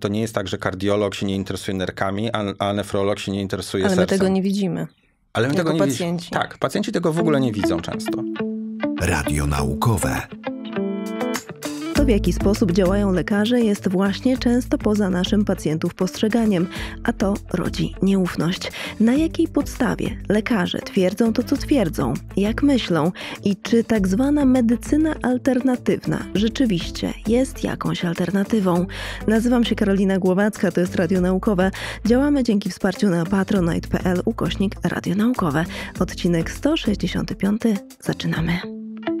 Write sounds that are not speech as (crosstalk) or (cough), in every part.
To nie jest tak, że kardiolog się nie interesuje nerkami, a, nefrolog się nie interesuje Ale sercem. Ale my tego nie widzimy. Ale my jako tego nie pacjenci. widzimy. Tak, pacjenci tego w ogóle nie widzą często. Radio naukowe jaki sposób działają lekarze, jest właśnie często poza naszym pacjentów postrzeganiem, a to rodzi nieufność. Na jakiej podstawie lekarze twierdzą to, co twierdzą, jak myślą i czy tak zwana medycyna alternatywna rzeczywiście jest jakąś alternatywą? Nazywam się Karolina Głowacka, to jest Radio Naukowe. Działamy dzięki wsparciu na patronite.pl ukośnik Radio Naukowe. Odcinek 165. Zaczynamy.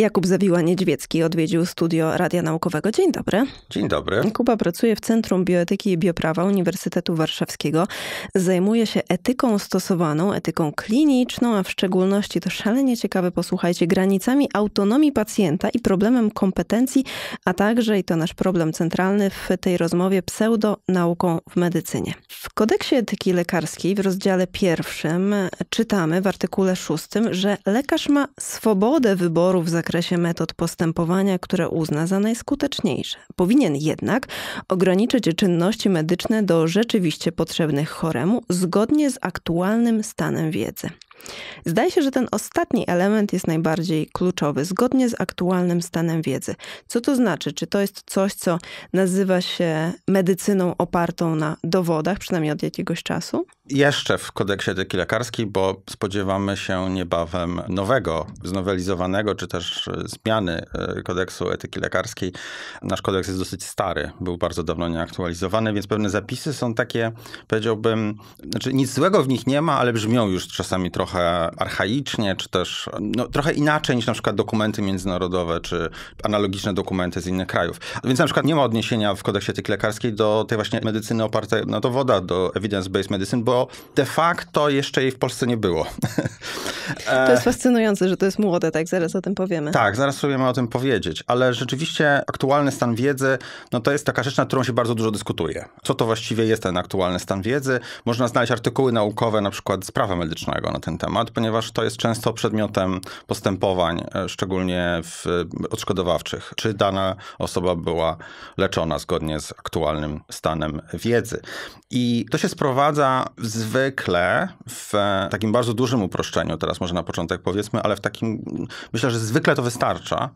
Jakub Zawiła-Niedźwiecki odwiedził studio Radia Naukowego. Dzień dobry. Dzień dobry. Kuba pracuje w Centrum Bioetyki i Bioprawa Uniwersytetu Warszawskiego. Zajmuje się etyką stosowaną, etyką kliniczną, a w szczególności to szalenie ciekawe, posłuchajcie, granicami autonomii pacjenta i problemem kompetencji, a także, i to nasz problem centralny w tej rozmowie, pseudonauką w medycynie. W kodeksie etyki lekarskiej w rozdziale pierwszym czytamy w artykule szóstym, że lekarz ma swobodę wyboru w zakresie zakresie metod postępowania, które uzna za najskuteczniejsze. Powinien jednak ograniczyć czynności medyczne do rzeczywiście potrzebnych choremu zgodnie z aktualnym stanem wiedzy. Zdaje się, że ten ostatni element jest najbardziej kluczowy, zgodnie z aktualnym stanem wiedzy. Co to znaczy? Czy to jest coś, co nazywa się medycyną opartą na dowodach, przynajmniej od jakiegoś czasu? jeszcze w kodeksie etyki lekarskiej, bo spodziewamy się niebawem nowego, znowelizowanego, czy też e, zmiany e, kodeksu etyki lekarskiej. Nasz kodeks jest dosyć stary, był bardzo dawno nieaktualizowany, więc pewne zapisy są takie, powiedziałbym, znaczy nic złego w nich nie ma, ale brzmią już czasami trochę archaicznie, czy też no, trochę inaczej niż na przykład dokumenty międzynarodowe, czy analogiczne dokumenty z innych krajów. Więc na przykład nie ma odniesienia w kodeksie etyki lekarskiej do tej właśnie medycyny opartej na no dowodach, do evidence-based medicine, bo de facto jeszcze jej w Polsce nie było. (laughs) E, to jest fascynujące, że to jest młode, tak? Zaraz o tym powiemy. Tak, zaraz sobie o tym powiedzieć, ale rzeczywiście aktualny stan wiedzy, no to jest taka rzecz, nad którą się bardzo dużo dyskutuje. Co to właściwie jest ten aktualny stan wiedzy? Można znaleźć artykuły naukowe, na przykład z prawa medycznego na ten temat, ponieważ to jest często przedmiotem postępowań, e, szczególnie w e, odszkodowawczych. Czy dana osoba była leczona zgodnie z aktualnym stanem wiedzy. I to się sprowadza w zwykle w takim bardzo dużym uproszczeniu, teraz może na początek powiedzmy, ale w takim, myślę, że zwykle to wystarcza,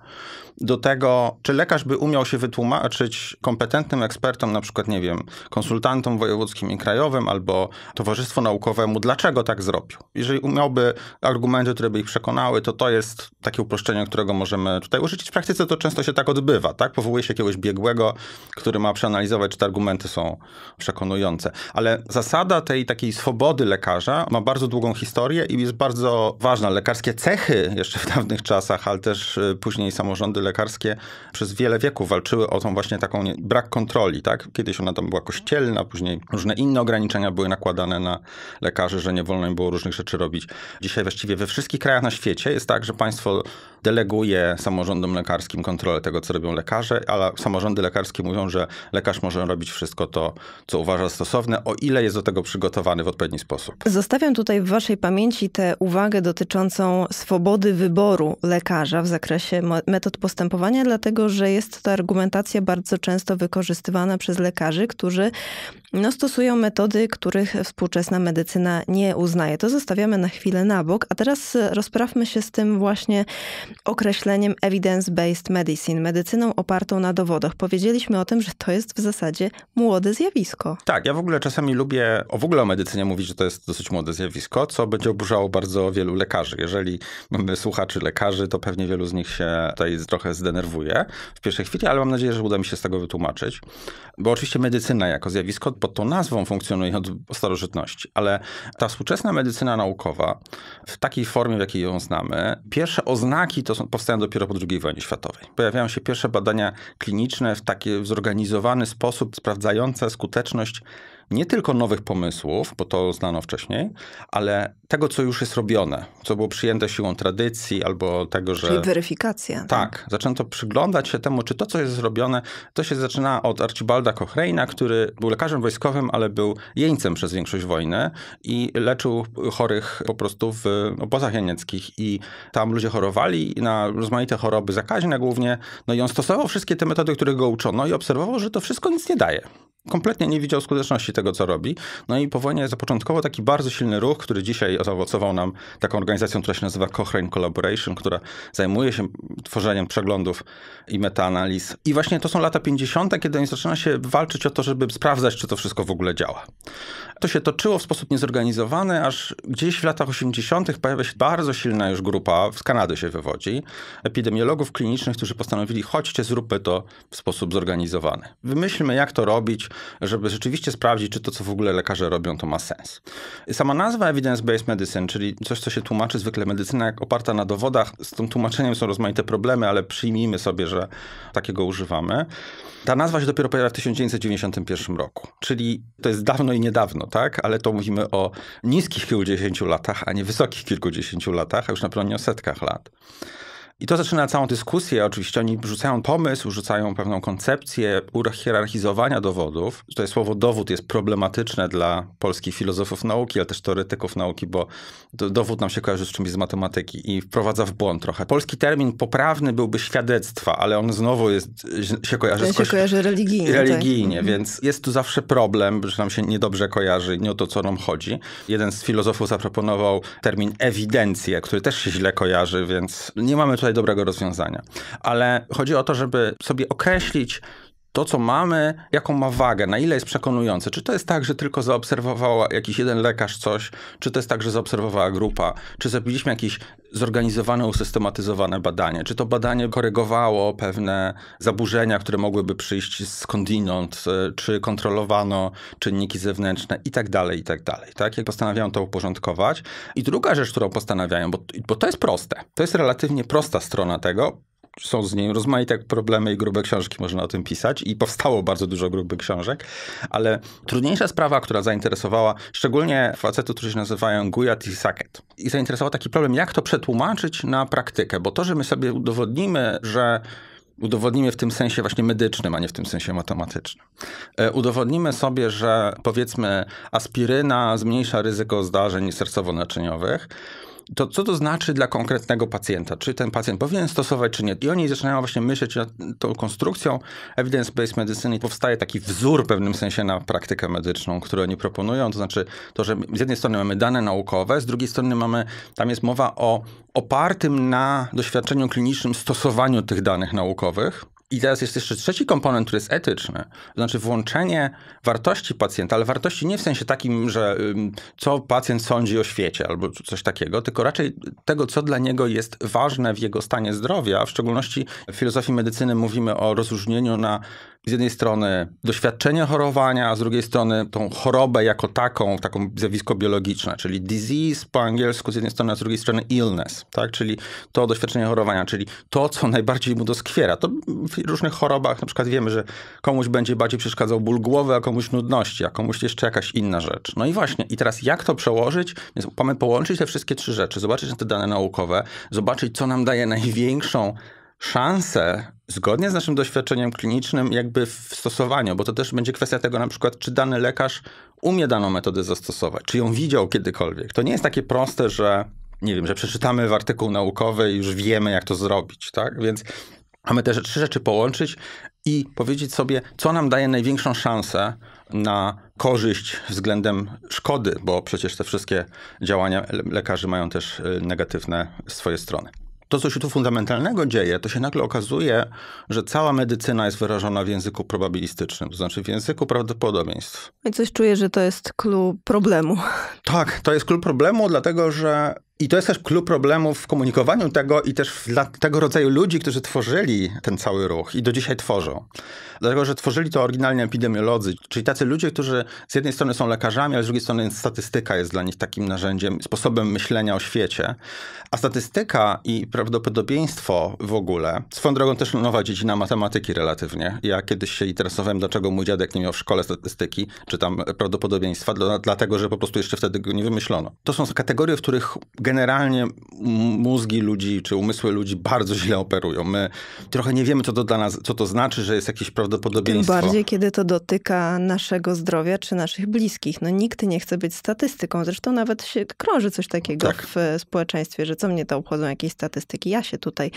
do tego, czy lekarz by umiał się wytłumaczyć kompetentnym ekspertom, na przykład, nie wiem, konsultantom wojewódzkim i krajowym albo towarzystwu naukowemu, dlaczego tak zrobił. Jeżeli umiałby argumenty, które by ich przekonały, to to jest takie uproszczenie, którego możemy tutaj użyć. W praktyce to często się tak odbywa, tak? Powołuje się jakiegoś biegłego, który ma przeanalizować, czy te argumenty są przekonujące. Ale zasada tej takiej swobody lekarza ma bardzo długą historię i jest bardzo ważna. Lekarskie cechy jeszcze w dawnych czasach, ale też y, później samorządy lekarskie lekarskie przez wiele wieków walczyły o tą właśnie taką nie, brak kontroli, tak? Kiedyś ona tam była kościelna, później różne inne ograniczenia były nakładane na lekarzy, że nie wolno im było różnych rzeczy robić. Dzisiaj właściwie we wszystkich krajach na świecie jest tak, że państwo deleguje samorządom lekarskim kontrolę tego, co robią lekarze, ale samorządy lekarskie mówią, że lekarz może robić wszystko to, co uważa stosowne, o ile jest do tego przygotowany w odpowiedni sposób. Zostawiam tutaj w waszej pamięci tę uwagę dotyczącą swobody wyboru lekarza w zakresie metod postępowania postępowania, dlatego że jest to argumentacja bardzo często wykorzystywana przez lekarzy, którzy no, stosują metody, których współczesna medycyna nie uznaje. To zostawiamy na chwilę na bok, a teraz e, rozprawmy się z tym właśnie określeniem evidence-based medicine, medycyną opartą na dowodach. Powiedzieliśmy o tym, że to jest w zasadzie młode zjawisko. Tak, ja w ogóle czasami lubię o w ogóle o medycynie mówić, że to jest dosyć młode zjawisko, co będzie oburzało bardzo wielu lekarzy. Jeżeli mamy słuchaczy lekarzy, to pewnie wielu z nich się tutaj trochę zdenerwuje w pierwszej chwili, ale mam nadzieję, że uda mi się z tego wytłumaczyć. Bo oczywiście medycyna jako zjawisko pod tą nazwą funkcjonuje od starożytności, ale ta współczesna medycyna naukowa w takiej formie, w jakiej ją znamy, pierwsze oznaki to są, powstają dopiero po II wojnie światowej. Pojawiają się pierwsze badania kliniczne w taki zorganizowany sposób sprawdzające skuteczność nie tylko nowych pomysłów, bo to znano wcześniej, ale tego, co już jest robione, co było przyjęte siłą tradycji albo tego, że... Czyli weryfikacja. Tak? tak. Zaczęto przyglądać się temu, czy to, co jest zrobione, to się zaczyna od Archibalda Cochrane'a, który był lekarzem wojskowym, ale był jeńcem przez większość wojny i leczył chorych po prostu w obozach jenieckich i tam ludzie chorowali na rozmaite choroby zakaźne głównie, no i on stosował wszystkie te metody, których go uczono i obserwował, że to wszystko nic nie daje kompletnie nie widział skuteczności tego, co robi. No i wojnie zapoczątkowo taki bardzo silny ruch, który dzisiaj zaowocował nam taką organizacją, która się nazywa Cochrane Collaboration, która zajmuje się tworzeniem przeglądów i metaanaliz. I właśnie to są lata 50., kiedy zaczyna się walczyć o to, żeby sprawdzać, czy to wszystko w ogóle działa. To się toczyło w sposób niezorganizowany, aż gdzieś w latach 80. pojawia się bardzo silna już grupa, z Kanady się wywodzi, epidemiologów klinicznych, którzy postanowili, chodźcie, zróbmy to w sposób zorganizowany. Wymyślmy, jak to robić, żeby rzeczywiście sprawdzić, czy to, co w ogóle lekarze robią, to ma sens. Sama nazwa evidence-based medicine, czyli coś, co się tłumaczy zwykle medycyna jak oparta na dowodach, z tym tłumaczeniem są rozmaite problemy, ale przyjmijmy sobie, że takiego używamy. Ta nazwa się dopiero pojawia w 1991 roku, czyli to jest dawno i niedawno, tak? Ale to mówimy o niskich kilkudziesięciu latach, a nie wysokich kilkudziesięciu latach, a już na pewno nie o setkach lat. I to zaczyna całą dyskusję. Oczywiście oni rzucają pomysł, rzucają pewną koncepcję hierarchizowania dowodów. Tutaj słowo dowód jest problematyczne dla polskich filozofów nauki, ale też teoretyków nauki, bo dowód nam się kojarzy z czymś z matematyki i wprowadza w błąd trochę. Polski termin poprawny byłby świadectwa, ale on znowu jest, się kojarzy Ten z się kojarzy religijnie. Tak? Religijnie, tak. więc jest tu zawsze problem, że nam się niedobrze kojarzy, nie o to, co nam chodzi. Jeden z filozofów zaproponował termin ewidencję, który też się źle kojarzy, więc nie mamy tutaj dobrego rozwiązania. Ale chodzi o to, żeby sobie określić, to, co mamy, jaką ma wagę, na ile jest przekonujące. Czy to jest tak, że tylko zaobserwowała jakiś jeden lekarz coś, czy to jest tak, że zaobserwowała grupa, czy zrobiliśmy jakieś zorganizowane, usystematyzowane badanie, czy to badanie korygowało pewne zaburzenia, które mogłyby przyjść skądinąd, e, czy kontrolowano czynniki zewnętrzne i tak dalej, i tak dalej. Tak? Jak postanawiają to uporządkować. I druga rzecz, którą postanawiają, bo, bo to jest proste, to jest relatywnie prosta strona tego, są z nim rozmaite problemy i grube książki można o tym pisać i powstało bardzo dużo grubych książek, ale trudniejsza sprawa, która zainteresowała szczególnie facetów, którzy się nazywają Gujat i Saket. I zainteresował taki problem, jak to przetłumaczyć na praktykę, bo to, że my sobie udowodnimy, że udowodnimy w tym sensie właśnie medycznym, a nie w tym sensie matematycznym. E, udowodnimy sobie, że powiedzmy aspiryna zmniejsza ryzyko zdarzeń sercowo-naczyniowych, to co to znaczy dla konkretnego pacjenta? Czy ten pacjent powinien stosować, czy nie? I oni zaczynają właśnie myśleć nad tą konstrukcją evidence-based medicine i powstaje taki wzór w pewnym sensie na praktykę medyczną, którą oni proponują. To znaczy to, że z jednej strony mamy dane naukowe, z drugiej strony mamy, tam jest mowa o opartym na doświadczeniu klinicznym stosowaniu tych danych naukowych. I teraz jest jeszcze trzeci komponent, który jest etyczny, to znaczy włączenie wartości pacjenta, ale wartości nie w sensie takim, że co pacjent sądzi o świecie albo coś takiego, tylko raczej tego, co dla niego jest ważne w jego stanie zdrowia. W szczególności w filozofii medycyny mówimy o rozróżnieniu na z jednej strony doświadczenie chorowania, a z drugiej strony tą chorobę jako taką, taką zjawisko biologiczne, czyli disease po angielsku z jednej strony, a z drugiej strony illness, tak? czyli to doświadczenie chorowania, czyli to, co najbardziej mu doskwiera. To w różnych chorobach na przykład wiemy, że komuś będzie bardziej przeszkadzał ból głowy, a komuś nudności, a komuś jeszcze jakaś inna rzecz. No i właśnie, i teraz jak to przełożyć? Więc mamy połączyć te wszystkie trzy rzeczy, zobaczyć te dane naukowe, zobaczyć, co nam daje największą szanse, zgodnie z naszym doświadczeniem klinicznym, jakby w stosowaniu, bo to też będzie kwestia tego na przykład, czy dany lekarz umie daną metodę zastosować, czy ją widział kiedykolwiek. To nie jest takie proste, że nie wiem, że przeczytamy w artykuł naukowy i już wiemy, jak to zrobić, tak? Więc mamy te trzy rzeczy połączyć i powiedzieć sobie, co nam daje największą szansę na korzyść względem szkody, bo przecież te wszystkie działania lekarzy mają też y, negatywne swoje strony to, co się tu fundamentalnego dzieje, to się nagle okazuje, że cała medycyna jest wyrażona w języku probabilistycznym, to znaczy w języku prawdopodobieństw. No I coś czuję, że to jest klucz problemu. Tak, to jest klucz problemu, dlatego że i to jest też klucz problemów w komunikowaniu tego i też dla tego rodzaju ludzi, którzy tworzyli ten cały ruch i do dzisiaj tworzą. Dlatego, że tworzyli to oryginalnie epidemiolodzy, czyli tacy ludzie, którzy z jednej strony są lekarzami, ale z drugiej strony statystyka jest dla nich takim narzędziem, sposobem myślenia o świecie. A statystyka i prawdopodobieństwo w ogóle, swoją drogą też nowa dziedzina matematyki relatywnie. Ja kiedyś się interesowałem, dlaczego mój dziadek nie miał w szkole statystyki, czy tam prawdopodobieństwa, dlatego, że po prostu jeszcze wtedy go nie wymyślono. To są kategorie, w których generalnie mózgi ludzi czy umysły ludzi bardzo źle operują. My trochę nie wiemy, co to dla nas, co to znaczy, że jest jakieś prawdopodobieństwo. Tym bardziej, kiedy to dotyka naszego zdrowia czy naszych bliskich. No nikt nie chce być statystyką. Zresztą nawet się krąży coś takiego tak. w e, społeczeństwie, że co mnie to obchodzą jakieś statystyki. Ja się tutaj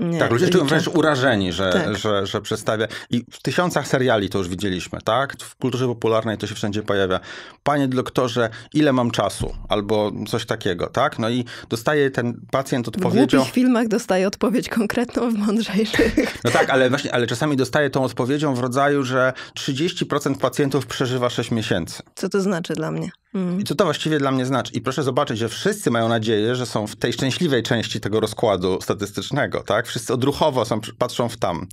e, Tak, ludzie liczę. czują wręcz urażeni, że, tak. że, że przedstawia. I w tysiącach seriali to już widzieliśmy, tak? W kulturze popularnej to się wszędzie pojawia. Panie doktorze, ile mam czasu? Albo coś takiego, tak? tak? No i dostaje ten pacjent odpowiedzią... W głupich filmach dostaje odpowiedź konkretną, w mądrzejszych. No tak, ale właśnie, ale czasami dostaje tą odpowiedzią w rodzaju, że 30% pacjentów przeżywa 6 miesięcy. Co to znaczy dla mnie? Mm. I co to właściwie dla mnie znaczy? I proszę zobaczyć, że wszyscy mają nadzieję, że są w tej szczęśliwej części tego rozkładu statystycznego, tak? Wszyscy odruchowo są, patrzą w tam.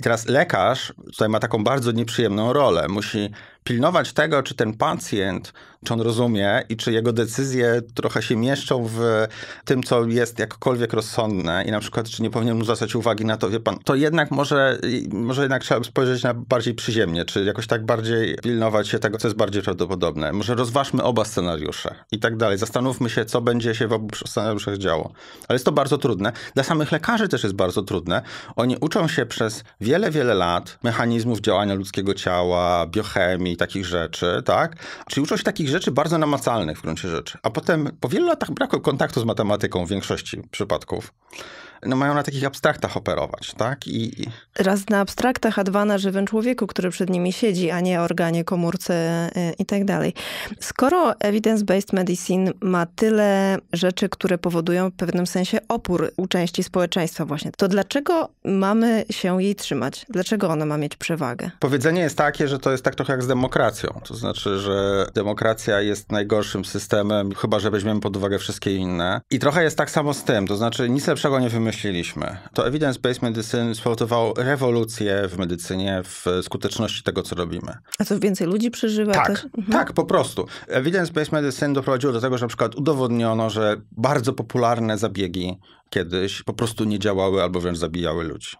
I teraz lekarz tutaj ma taką bardzo nieprzyjemną rolę. Musi pilnować tego, czy ten pacjent czy on rozumie i czy jego decyzje trochę się mieszczą w tym, co jest jakkolwiek rozsądne i na przykład, czy nie powinien mu zwracać uwagi na to, wie pan, to jednak może, może jednak trzeba spojrzeć na bardziej przyziemnie, czy jakoś tak bardziej pilnować się tego, co jest bardziej prawdopodobne. Może rozważmy oba scenariusze i tak dalej. Zastanówmy się, co będzie się w obu scenariuszach działo. Ale jest to bardzo trudne. Dla samych lekarzy też jest bardzo trudne. Oni uczą się przez wiele, wiele lat mechanizmów działania ludzkiego ciała, biochemii, takich rzeczy, tak? Czyli uczą się takich takich rzeczy bardzo namacalnych w gruncie rzeczy. A potem po wielu latach braku kontaktu z matematyką w większości przypadków no mają na takich abstraktach operować, tak? I... Raz na abstraktach, a dwa na żywym człowieku, który przed nimi siedzi, a nie organie, komórce y, i tak dalej. Skoro evidence-based medicine ma tyle rzeczy, które powodują w pewnym sensie opór u części społeczeństwa właśnie, to dlaczego mamy się jej trzymać? Dlaczego ona ma mieć przewagę? Powiedzenie jest takie, że to jest tak trochę jak z demokracją. To znaczy, że demokracja jest najgorszym systemem, chyba że weźmiemy pod uwagę wszystkie inne. I trochę jest tak samo z tym. To znaczy, nic lepszego nie wymyślimy myśleliśmy. To evidence-based medicine spowodowało rewolucję w medycynie, w skuteczności tego, co robimy. A co więcej ludzi przeżywa? Tak, też? Tak? Mhm. tak, po prostu. Evidence-based medicine doprowadziło do tego, że na przykład udowodniono, że bardzo popularne zabiegi kiedyś po prostu nie działały albo wręcz zabijały ludzi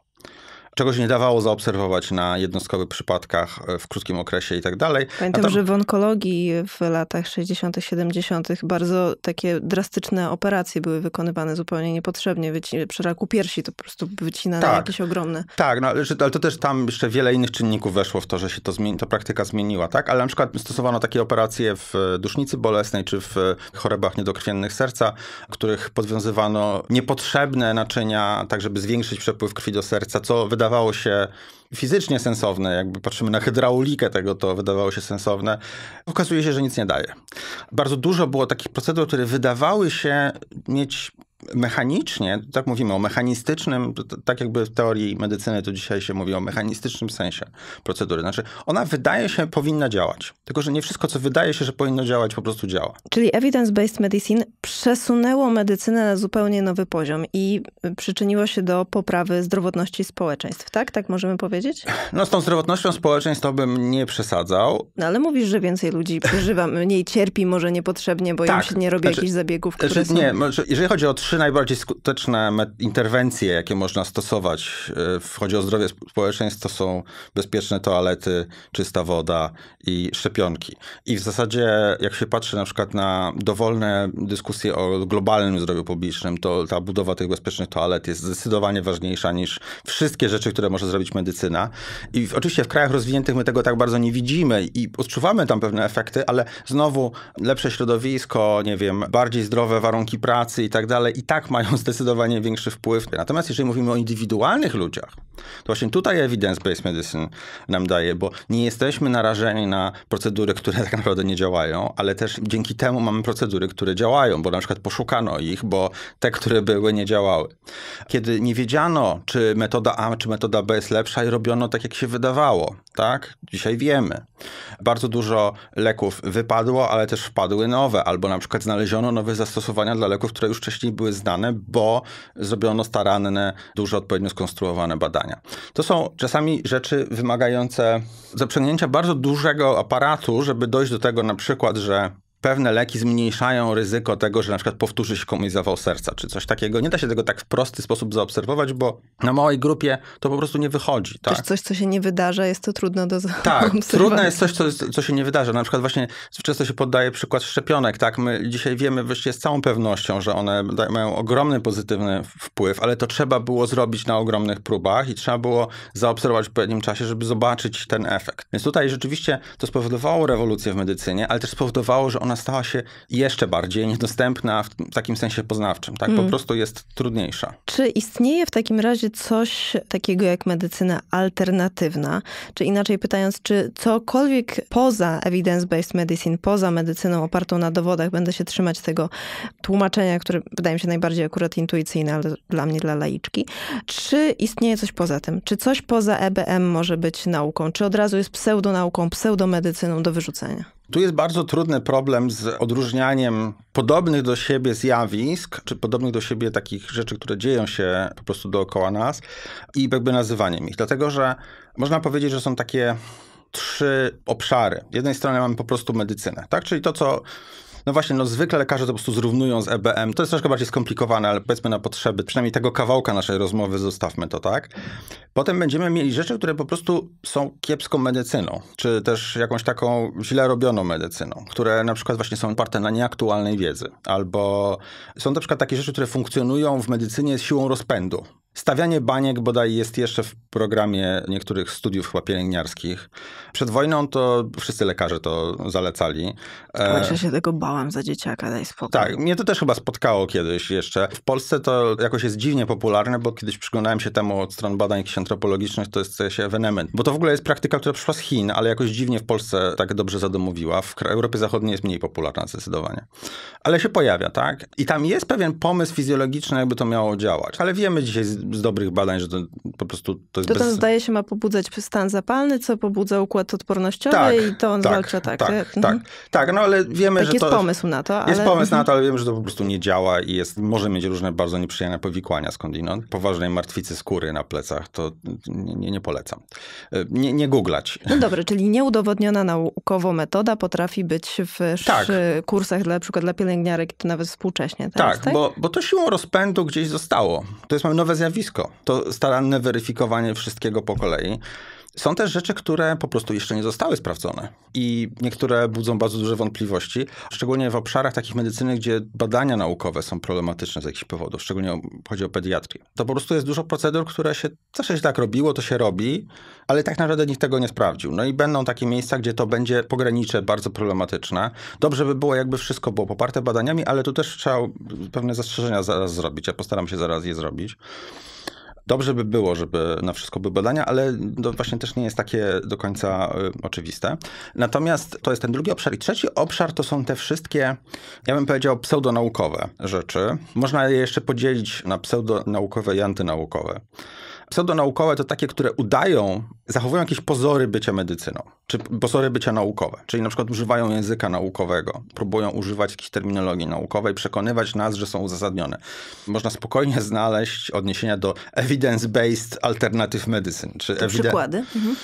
czego się nie dawało zaobserwować na jednostkowych przypadkach e, w krótkim okresie i tak dalej. Pamiętam, że w onkologii w latach 60., 70. bardzo takie drastyczne operacje były wykonywane zupełnie niepotrzebnie. Wyci- przy raku piersi to po prostu wycinane tak. jakieś ogromne. Tak, no, ale to też tam jeszcze wiele innych czynników weszło w to, że się to zmieni, ta praktyka zmieniła, tak? Ale na przykład stosowano takie operacje w dusznicy bolesnej czy w chorobach niedokrwiennych serca, których podwiązywano niepotrzebne naczynia, tak żeby zwiększyć przepływ krwi do serca, co wydawało wydawało się fizycznie sensowne, jakby patrzymy na hydraulikę tego, to wydawało się sensowne, okazuje się, że nic nie daje. Bardzo dużo było takich procedur, które wydawały się mieć mechanicznie, tak mówimy o mechanistycznym, tak jakby w teorii medycyny to dzisiaj się mówi o mechanistycznym sensie procedury. Znaczy, ona wydaje się powinna działać, tylko że nie wszystko, co wydaje się, że powinno działać, po prostu działa. Czyli evidence-based medicine przesunęło medycynę na zupełnie nowy poziom i przyczyniło się do poprawy zdrowotności społeczeństw, tak? Tak możemy powiedzieć? No z tą zdrowotnością społeczeństw to bym nie przesadzał. No ale mówisz, że więcej ludzi (laughs) przeżywa, mniej cierpi może niepotrzebnie, bo tak. im się nie robi znaczy, jakichś zabiegów, które znaczy, są... Nie, jeżeli chodzi o trzy najbardziej skuteczne interwencje, jakie można stosować e, w chodzi o zdrowie społeczeństw, to są bezpieczne toalety, czysta woda i szczepionki. I w zasadzie, jak się patrzy na przykład na dowolne dyskusje o globalnym zdrowiu publicznym, to ta budowa tych bezpiecznych toalet jest zdecydowanie ważniejsza niż wszystkie rzeczy, które może zrobić medycyna. I oczywiście w krajach rozwiniętych my tego tak bardzo nie widzimy i odczuwamy tam pewne efekty, ale znowu lepsze środowisko, nie wiem, bardziej zdrowe warunki pracy i tak dalej i tak mają (laughs) zdecydowanie większy wpływ. Natomiast jeżeli mówimy o indywidualnych ludziach, to właśnie tutaj evidence-based medicine nam daje, bo nie jesteśmy narażeni na procedury, które (laughs) tak naprawdę nie działają, ale też dzięki temu mamy procedury, które działają, bo na przykład poszukano ich, bo te, które były, nie działały. Kiedy nie wiedziano, czy metoda A, czy metoda B jest lepsza i robiono tak, jak się wydawało, tak? Dzisiaj wiemy. Bardzo dużo leków wypadło, ale też wpadły nowe, albo na przykład znaleziono nowe zastosowania dla leków, które już wcześniej były były znane, bo zrobiono staranne, duże, odpowiednio skonstruowane badania. To są czasami rzeczy wymagające zaprzęgnięcia bardzo dużego aparatu, żeby dojść do tego na przykład, że pewne leki zmniejszają ryzyko tego, że na przykład powtórzy się komuś zawał serca czy coś takiego. Nie da się tego tak w prosty sposób zaobserwować, bo na małej grupie to po prostu nie wychodzi. Tak? Też coś, co się nie wydarza, jest to trudno do zaobserwowania. Tak, (laughs) trudne jest coś, co, co się nie wydarza. Na przykład właśnie często się podaje przykład szczepionek. Tak? My dzisiaj wiemy wreszcie z całą pewnością, że one mają ogromny pozytywny wpływ, ale to trzeba było zrobić na ogromnych próbach i trzeba było zaobserwować w pewnym czasie, żeby zobaczyć ten efekt. Więc tutaj rzeczywiście to spowodowało rewolucję w medycynie, ale też spowodowało, że one ona stała się jeszcze bardziej niedostępna w takim sensie poznawczym. Tak? Po mm. prostu jest trudniejsza. Czy istnieje w takim razie coś takiego jak medycyna alternatywna? Czy inaczej pytając, czy cokolwiek poza evidence-based medicine, poza medycyną opartą na dowodach, będę się trzymać tego tłumaczenia, które wydaje mi się najbardziej akurat intuicyjne, ale dla mnie, dla laiczki. Czy istnieje coś poza tym? Czy coś poza EBM może być nauką? Czy od razu jest pseudonauką, pseudomedycyną do wyrzucenia? Tu jest bardzo trudny problem z odróżnianiem podobnych do siebie zjawisk, czy podobnych do siebie takich rzeczy, które dzieją się po prostu dookoła nas i jakby nazywaniem ich. Dlatego, że można powiedzieć, że są takie trzy obszary. Z jednej strony mamy po prostu medycynę, tak? Czyli to, co no właśnie, no zwykle lekarze to po prostu zrównują z EBM. To jest troszkę bardziej skomplikowane, ale powiedzmy na potrzeby przynajmniej tego kawałka naszej rozmowy zostawmy to, tak? Potem będziemy mieli rzeczy, które po prostu są kiepską medycyną, czy też jakąś taką źle robioną medycyną, które na przykład właśnie są oparte na nieaktualnej wiedzy, albo są na przykład takie rzeczy, które funkcjonują w medycynie z siłą rozpędu. Stawianie baniek bodaj jest jeszcze w programie niektórych studiów chyba pielęgniarskich. Przed wojną to wszyscy lekarze to zalecali. Kurczę, e, się tego bałam za dzieciaka, daj spokój. Tak, mnie to też chyba spotkało kiedyś jeszcze. W Polsce to jakoś jest dziwnie popularne, bo kiedyś przyglądałem się temu od stron badań antropologicznych, to jest się ewenement. Bo to w ogóle jest praktyka, która przyszła z Chin, ale jakoś dziwnie w Polsce tak dobrze zadomowiła. W Europie Zachodniej jest mniej popularna zdecydowanie. Ale się pojawia, tak? I tam jest pewien pomysł fizjologiczny, jakby to miało działać. Ale wiemy dzisiaj z dobrych badań, że to po prostu to jest To bez... zdaje się ma pobudzać stan zapalny, co pobudza układ odpornościowy tak, i to on tak, zwalcza tak. Tak, e, tak, mhm. tak, no ale wiemy, tak że jest to... jest pomysł na to, ale... Jest pomysł na to, ale wiemy, że to po prostu nie działa i jest, może mieć różne bardzo nieprzyjemne powikłania skądinąd. Poważnej martwicy skóry na plecach, to nie, nie polecam. E, nie, nie googlać. No dobrze, czyli nieudowodniona naukowo metoda potrafi być w tak. kursach dla, na przykład dla pielęgniarek, to nawet współcześnie. Teraz, tak, tak? Bo, bo to siłą rozpędu gdzieś zostało. To jest nowe zjawisko nazwisko. To staranne weryfikowanie wszystkiego po kolei. Są też rzeczy, które po prostu jeszcze nie zostały sprawdzone i niektóre budzą bardzo duże wątpliwości, szczególnie w obszarach takich medycyny, gdzie badania naukowe są problematyczne z jakichś powodów, szczególnie chodzi o pediatrię. To po prostu jest dużo procedur, które się zawsze się tak robiło, to się robi, ale tak naprawdę nikt tego nie sprawdził. No i będą takie miejsca, gdzie to będzie pogranicze bardzo problematyczne. Dobrze by było, jakby wszystko było poparte badaniami, ale tu też trzeba pewne zastrzeżenia zaraz zrobić. Ja postaram się zaraz je zrobić. Dobrze by było, żeby na wszystko były badania, ale to właśnie też nie jest takie do końca y, oczywiste. Natomiast to jest ten drugi obszar. I trzeci obszar to są te wszystkie, ja bym powiedział, pseudonaukowe rzeczy. Można je jeszcze podzielić na pseudonaukowe i antynaukowe pseudonaukową to takie, które udają, zachowują jakieś pozory bycia medycyną, czy pozory bycia naukowe. Czyli na przykład używają języka naukowego, próbują używać jakiejś terminologii naukowej, przekonywać nas, że są uzasadnione. Można spokojnie znaleźć odniesienia do evidence-based alternative medicine. Czy to eviden- przykłady? Mhm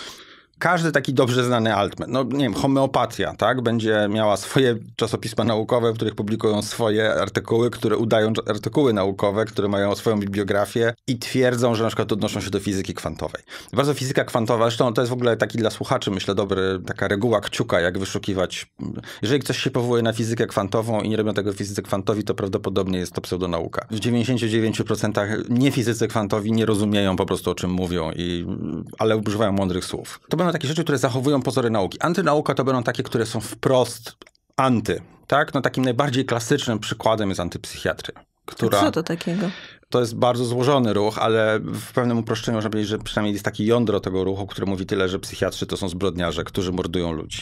każdy taki dobrze znany altmet, no nie wiem, homeopatia, tak, będzie miała swoje czasopisma naukowe, w których publikują swoje artykuły, które udają artykuły naukowe, które mają swoją bibliografię i twierdzą, że na przykład odnoszą się do fizyki kwantowej. Bardzo fizyka kwantowa, zresztą to jest w ogóle taki dla słuchaczy, myślę, dobry, taka reguła kciuka, jak wyszukiwać. Jeżeli ktoś się powołuje na fizykę kwantową i nie robią tego fizycy kwantowi, to prawdopodobnie jest to pseudonauka. W 99% nie fizycy kwantowi nie rozumieją po prostu o czym mówią, i, ale używają mądrych słów. To będą takie rzeczy, które zachowują pozory nauki. Antynauka to będą takie, które są wprost anty. Tak? No takim najbardziej klasycznym przykładem jest antypsychiatria. Która... Co to takiego? to jest bardzo złożony ruch, ale w pewnym uproszczeniu można powiedzieć, że przynajmniej jest takie jądro tego ruchu, które mówi tyle, że psychiatrzy to są zbrodniarze, którzy mordują ludzi.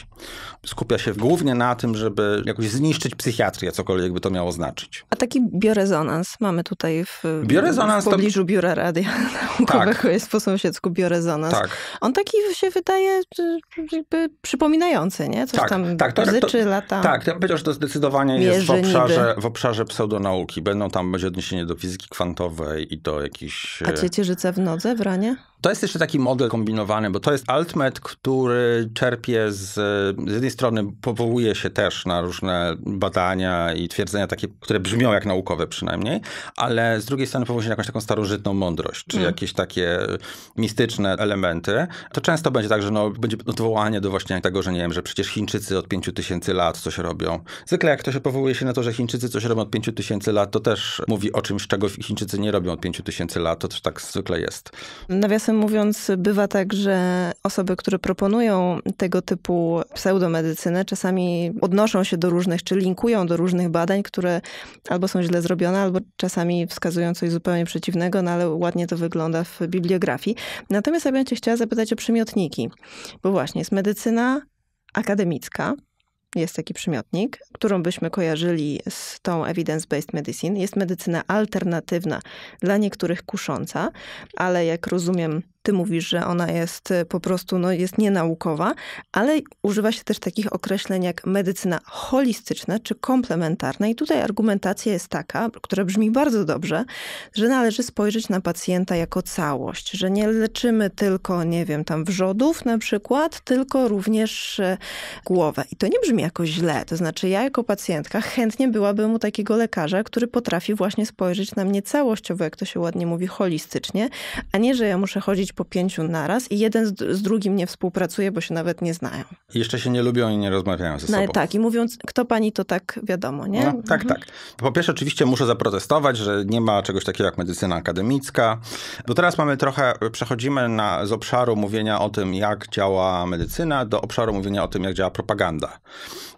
Skupia się głównie na tym, żeby jakoś zniszczyć psychiatrię, cokolwiek by to miało znaczyć. A taki biorezonans mamy tutaj w, biorezonans w pobliżu to... Biura Radia Naukowego, (laughs) tak. jest po sąsiedzku biorezonans. Tak. On taki się wydaje jakby przypominający, nie? Coś tak, tam tak, to, zyczy, to, lata. Tak, ja bym powiedział, że to zdecydowanie jest w obszarze, niby. w obszarze pseudonauki. Będą tam, będzie odniesienie do fizyki kwantowej, sportowej i do jakichś... A e, ciecierzyca w nodze, w ranie? To jest jeszcze taki model kombinowany, bo to jest altmet, który czerpie z, z jednej strony powołuje się też na różne badania i twierdzenia takie, które brzmią jak naukowe przynajmniej, ale z drugiej strony powołuje się na jakąś taką starożytną mądrość, czy mm. jakieś takie mistyczne elementy. To często będzie tak, że no, będzie odwołanie do właśnie tego, że nie wiem, że przecież Chińczycy od tysięcy lat coś robią. Zwykle jak ktoś powołuje się na to, że Chińczycy coś robią od tysięcy lat, to też mówi o czymś, czego Chińczycy nie robią od tysięcy lat. To też tak zwykle jest. Nawiasem mówiąc, bywa tak, że osoby, które proponują tego typu pseudomedycynę, czasami odnoszą się do różnych, czy linkują do różnych badań, które albo są źle zrobione, albo czasami wskazują coś zupełnie przeciwnego, no ale ładnie to wygląda w bibliografii. Natomiast ja bym cię chciała zapytać o przymiotniki, bo właśnie jest medycyna akademicka, jest taki przymiotnik, którą byśmy kojarzyli z tą evidence-based medicine. Jest medycyna alternatywna, dla niektórych kusząca, ale jak rozumiem, ty mówisz, że ona jest e, po prostu, no, jest nienaukowa, ale używa się też takich określeń jak medycyna holistyczna czy komplementarna i tutaj argumentacja jest taka, która brzmi bardzo dobrze, że należy spojrzeć na pacjenta jako całość, że nie leczymy tylko, nie wiem, tam wrzodów na przykład, tylko również e, głowę. I to nie brzmi jako źle, to znaczy ja jako pacjentka chętnie byłabym u takiego lekarza, który potrafi właśnie spojrzeć na mnie całościowo, jak to się ładnie mówi, holistycznie, a nie, że ja muszę chodzić po pięciu naraz i jeden z, z drugim nie współpracuje, bo się nawet nie znają. I jeszcze się nie lubią i nie rozmawiają ze no sobą. no, Tak, i mówiąc, kto pani, to tak wiadomo, nie? No, tak, mhm. tak. Po pierwsze, oczywiście muszę zaprotestować, że nie ma czegoś takiego jak medycyna akademicka, bo teraz mamy trochę, przechodzimy na, z obszaru mówienia o tym, jak działa medycyna, do obszaru mówienia o tym, jak działa propaganda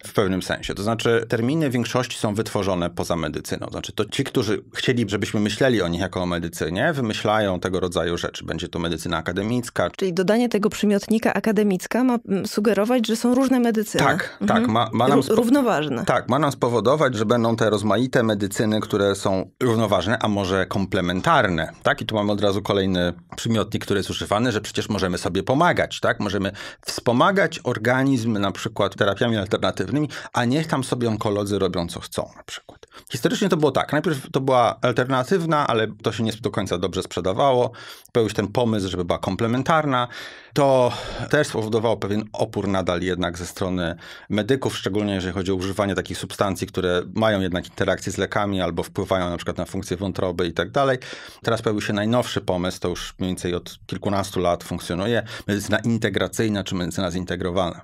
w pewnym sensie. To znaczy, terminy w większości są wytworzone poza medycyną. To znaczy, to ci, którzy chcieli, żebyśmy myśleli o nich jako o medycynie, wymyślają tego rodzaju rzeczy. Będzie to medycyna medycyna akademicka. Czyli dodanie tego przymiotnika akademicka ma mm, sugerować, że są różne medycyny. Tak, tak. Mhm. Ma, ma nam równoważne. Tak, ma nam spowodować, że będą te rozmaite medycyny, które są równoważne, a może komplementarne. Tak? I tu mamy od razu kolejny przymiotnik, który jest używany, że przecież możemy sobie pomagać. Tak? Możemy wspomagać organizm na przykład terapiami alternatywnymi, a niech tam sobie onkolodzy robią co chcą na przykład. Historycznie to było tak. Najpierw to była alternatywna, ale to się nie do końca dobrze sprzedawało. Był już ten pomysł, że żeby była komplementarna, to też spowodowało pewien opór nadal jednak ze strony medyków, szczególnie jeżeli chodzi o używanie takich substancji, które mają jednak interakcję z lekami albo wpływają na przykład na funkcję wątroby i tak dalej. Teraz pojawił się najnowszy pomysł, to już mniej więcej od kilkunastu lat funkcjonuje, medycyna integracyjna czy medycyna zintegrowana.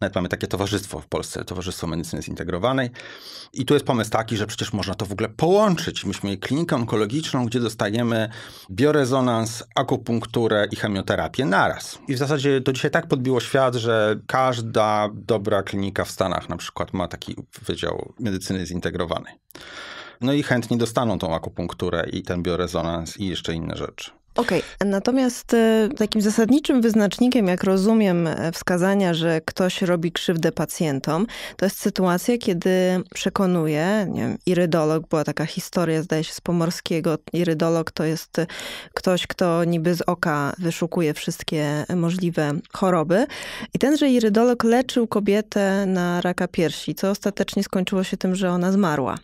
Nawet mamy takie towarzystwo w Polsce, Towarzystwo Medycyny Zintegrowanej. I tu jest pomysł taki, że przecież można to w ogóle połączyć. Myśmy mieli klinikę onkologiczną, gdzie dostajemy biorezonans, akupunkturę i chemioterapię naraz. I w zasadzie to dzisiaj tak podbiło świat, że każda dobra klinika w Stanach na przykład ma taki wydział medycyny zintegrowany. No i chętnie dostaną tą akupunkturę i ten biorezonans i jeszcze inne rzeczy. Okej, okay. natomiast e, takim zasadniczym wyznacznikiem, jak rozumiem, e, wskazania, że ktoś robi krzywdę pacjentom, to jest sytuacja, kiedy przekonuje, nie wiem, irydolog, była taka historia, zdaje się, z pomorskiego, irydolog to jest ktoś, kto niby z oka wyszukuje wszystkie możliwe choroby i tenże irydolog leczył kobietę na raka piersi, co ostatecznie skończyło się tym, że ona zmarła.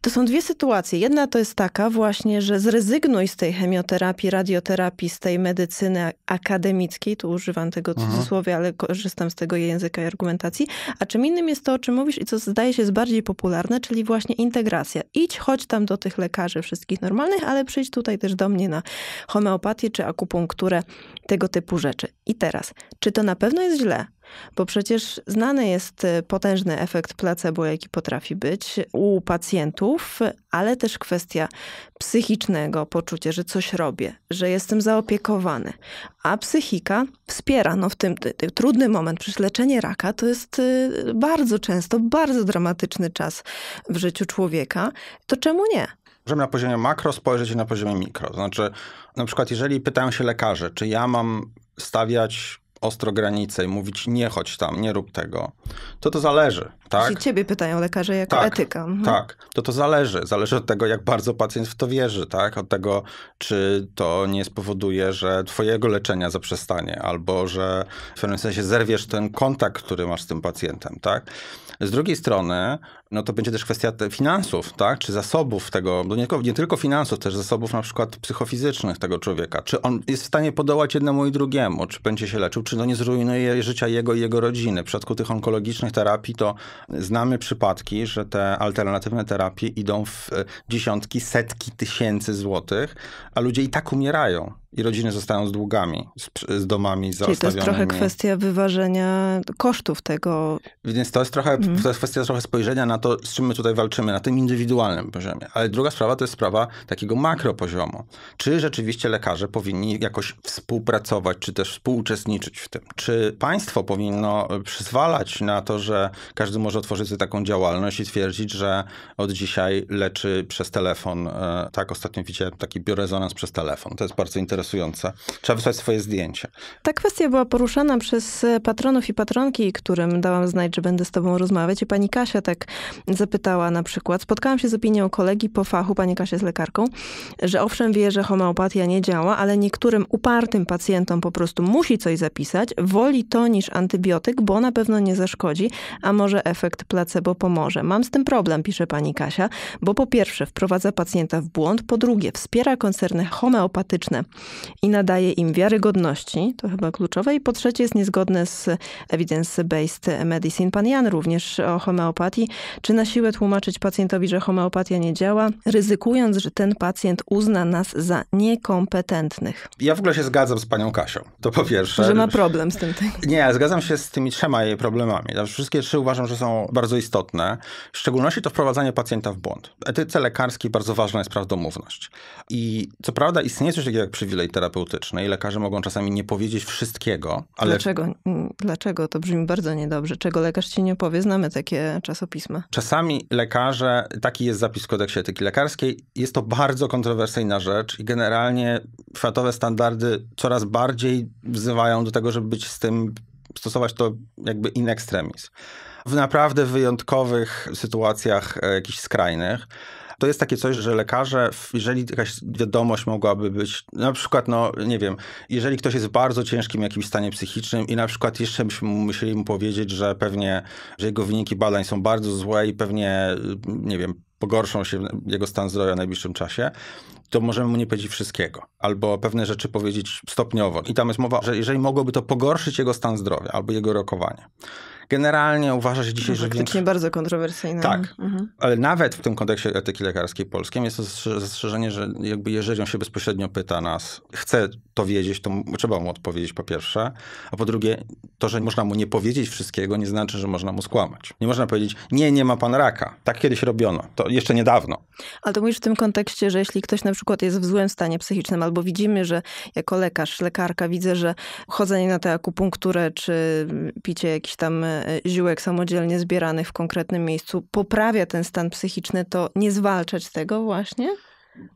To są dwie sytuacje. Jedna to jest taka właśnie, że zrezygnuj z tej chemioterapii radioterapii, z tej medycyny akademickiej, tu używam tego mhm. cudzysłowie, ale korzystam z tego języka i argumentacji, a czym innym jest to, o czym mówisz i co zdaje się jest bardziej popularne, czyli właśnie integracja. Idź, chodź tam do tych lekarzy wszystkich normalnych, ale przyjdź tutaj też do mnie na homeopatię czy akupunkturę, tego typu rzeczy. I teraz, czy to na pewno jest źle? Bo przecież znany jest y, potężny efekt placebo, jaki potrafi być u pacjentów, ale też kwestia psychicznego poczucia, że coś robię, że jestem zaopiekowany. A psychika wspiera no, w tym, tym trudny moment. Przecież leczenie raka to jest y, bardzo często bardzo dramatyczny czas w życiu człowieka. To czemu nie? Możemy na poziomie makro spojrzeć i na poziomie mikro. To znaczy, na przykład, jeżeli pytają się lekarze, czy ja mam stawiać ostro granice i mówić nie chodź tam, nie rób tego, to to zależy, tak? Jeśli ciebie pytają lekarze jako tak, etyka. Mhm. Tak, to to zależy. Zależy od tego, jak bardzo pacjent w to wierzy, tak? Od tego, czy to nie spowoduje, że twojego leczenia zaprzestanie, albo że w pewnym sensie zerwiesz ten kontakt, który masz z tym pacjentem, tak? Z drugiej strony no to będzie też kwestia finansów, tak? Czy zasobów tego, nie tylko, nie tylko finansów, też zasobów na przykład psychofizycznych tego człowieka. Czy on jest w stanie podołać jednemu i drugiemu? Czy będzie się leczył? Czy to no nie zrujnuje życia jego i jego rodziny? W przypadku tych onkologicznych terapii to znamy przypadki, że te alternatywne terapie idą w e, dziesiątki, setki tysięcy złotych, a ludzie i tak umierają i rodziny zostają z długami, z, z domami Czyli to jest trochę kwestia wyważenia kosztów tego. Więc to jest trochę, mm. to jest kwestia trochę spojrzenia na to, z czym my tutaj walczymy, na tym indywidualnym poziomie. Ale druga sprawa to jest sprawa takiego makropoziomu. Czy rzeczywiście lekarze powinni jakoś współpracować, czy też współuczestniczyć w tym? Czy państwo powinno przyzwalać na to, że każdy może otworzyć sobie taką działalność i twierdzić, że od dzisiaj leczy przez telefon. E, tak, ostatnio widziałem taki biorezonans przez telefon. To jest bardzo interesujące Trzeba wysłać swoje zdjęcia. Ta kwestia była poruszana przez e, patronów i patronki, którym dałam znać, że będę z tobą rozmawiać. I pani Kasia tak zapytała na przykład. Spotkałam się z opinią kolegi po fachu, pani Kasia jest lekarką, że owszem wie, że homeopatia nie działa, ale niektórym upartym pacjentom po prostu musi coś zapisać, woli to niż antybiotyk, bo na pewno nie zaszkodzi, a może efekt placebo pomoże. Mam z tym problem, pisze pani Kasia, bo po pierwsze wprowadza pacjenta w błąd, po drugie wspiera koncerny homeopatyczne, i nadaje im wiarygodności, to chyba kluczowe. I po trzecie jest niezgodne z evidence-based medicine. Pan Jan również o homeopatii. Czy na siłę tłumaczyć pacjentowi, że homeopatia nie działa, ryzykując, że ten pacjent uzna nas za niekompetentnych? Ja w ogóle się zgadzam z panią Kasią. To po pierwsze. Że ma problem z tym. Nie, zgadzam się z tymi trzema jej problemami. Wszystkie trzy uważam, że są bardzo istotne. W szczególności to wprowadzanie pacjenta w błąd. W etyce lekarskiej bardzo ważna jest prawdomówność. I co prawda istnieje coś takiego jak przywilej i terapeutycznej. i lekarze mogą czasami nie powiedzieć wszystkiego. Ale... Dlaczego? Mm, dlaczego? To brzmi bardzo niedobrze. Czego lekarz ci nie powie? Znamy takie czasopisma. Czasami lekarze, taki jest zapis w kodeksie etyki lekarskiej, jest to bardzo kontrowersyjna rzecz i generalnie światowe standardy coraz bardziej wzywają do tego, żeby być z tym, stosować to jakby in extremis. W naprawdę wyjątkowych sytuacjach e, jakichś skrajnych to jest takie coś, że lekarze, jeżeli jakaś wiadomość mogłaby być, na przykład, no nie wiem, jeżeli ktoś jest w bardzo ciężkim jakimś stanie psychicznym i na przykład jeszcze byśmy musieli mu powiedzieć, że pewnie, że jego wyniki badań są bardzo złe i pewnie, nie wiem, pogorszą się jego stan zdrowia w najbliższym czasie, to możemy mu nie powiedzieć wszystkiego, albo pewne rzeczy powiedzieć stopniowo. I tam jest mowa, że jeżeli mogłoby to pogorszyć jego stan zdrowia albo jego rokowanie. Generalnie uważa się dzisiaj, no, że... Faktycznie większo... bardzo kontrowersyjne. Tak, mhm. ale nawet w tym kontekście etyki lekarskiej polskiej jest to zastrzeżenie, że jakby jeżeli on się bezpośrednio pyta nas, chce to wiedzieć, to trzeba mu odpowiedzieć po pierwsze, a po drugie to, że można mu nie powiedzieć wszystkiego, nie znaczy, że można mu skłamać. Nie można powiedzieć, nie, nie ma pan raka. Tak kiedyś robiono. To jeszcze niedawno. Ale to mówisz w tym kontekście, że jeśli ktoś na przykład jest w złym stanie psychicznym, albo widzimy, że jako lekarz, lekarka widzę, że chodzenie na tę akupunkturę, czy picie jakiś tam e, E, ziółek samodzielnie zbieranych w konkretnym miejscu poprawia ten stan psychiczny, to nie zwalczać tego właśnie?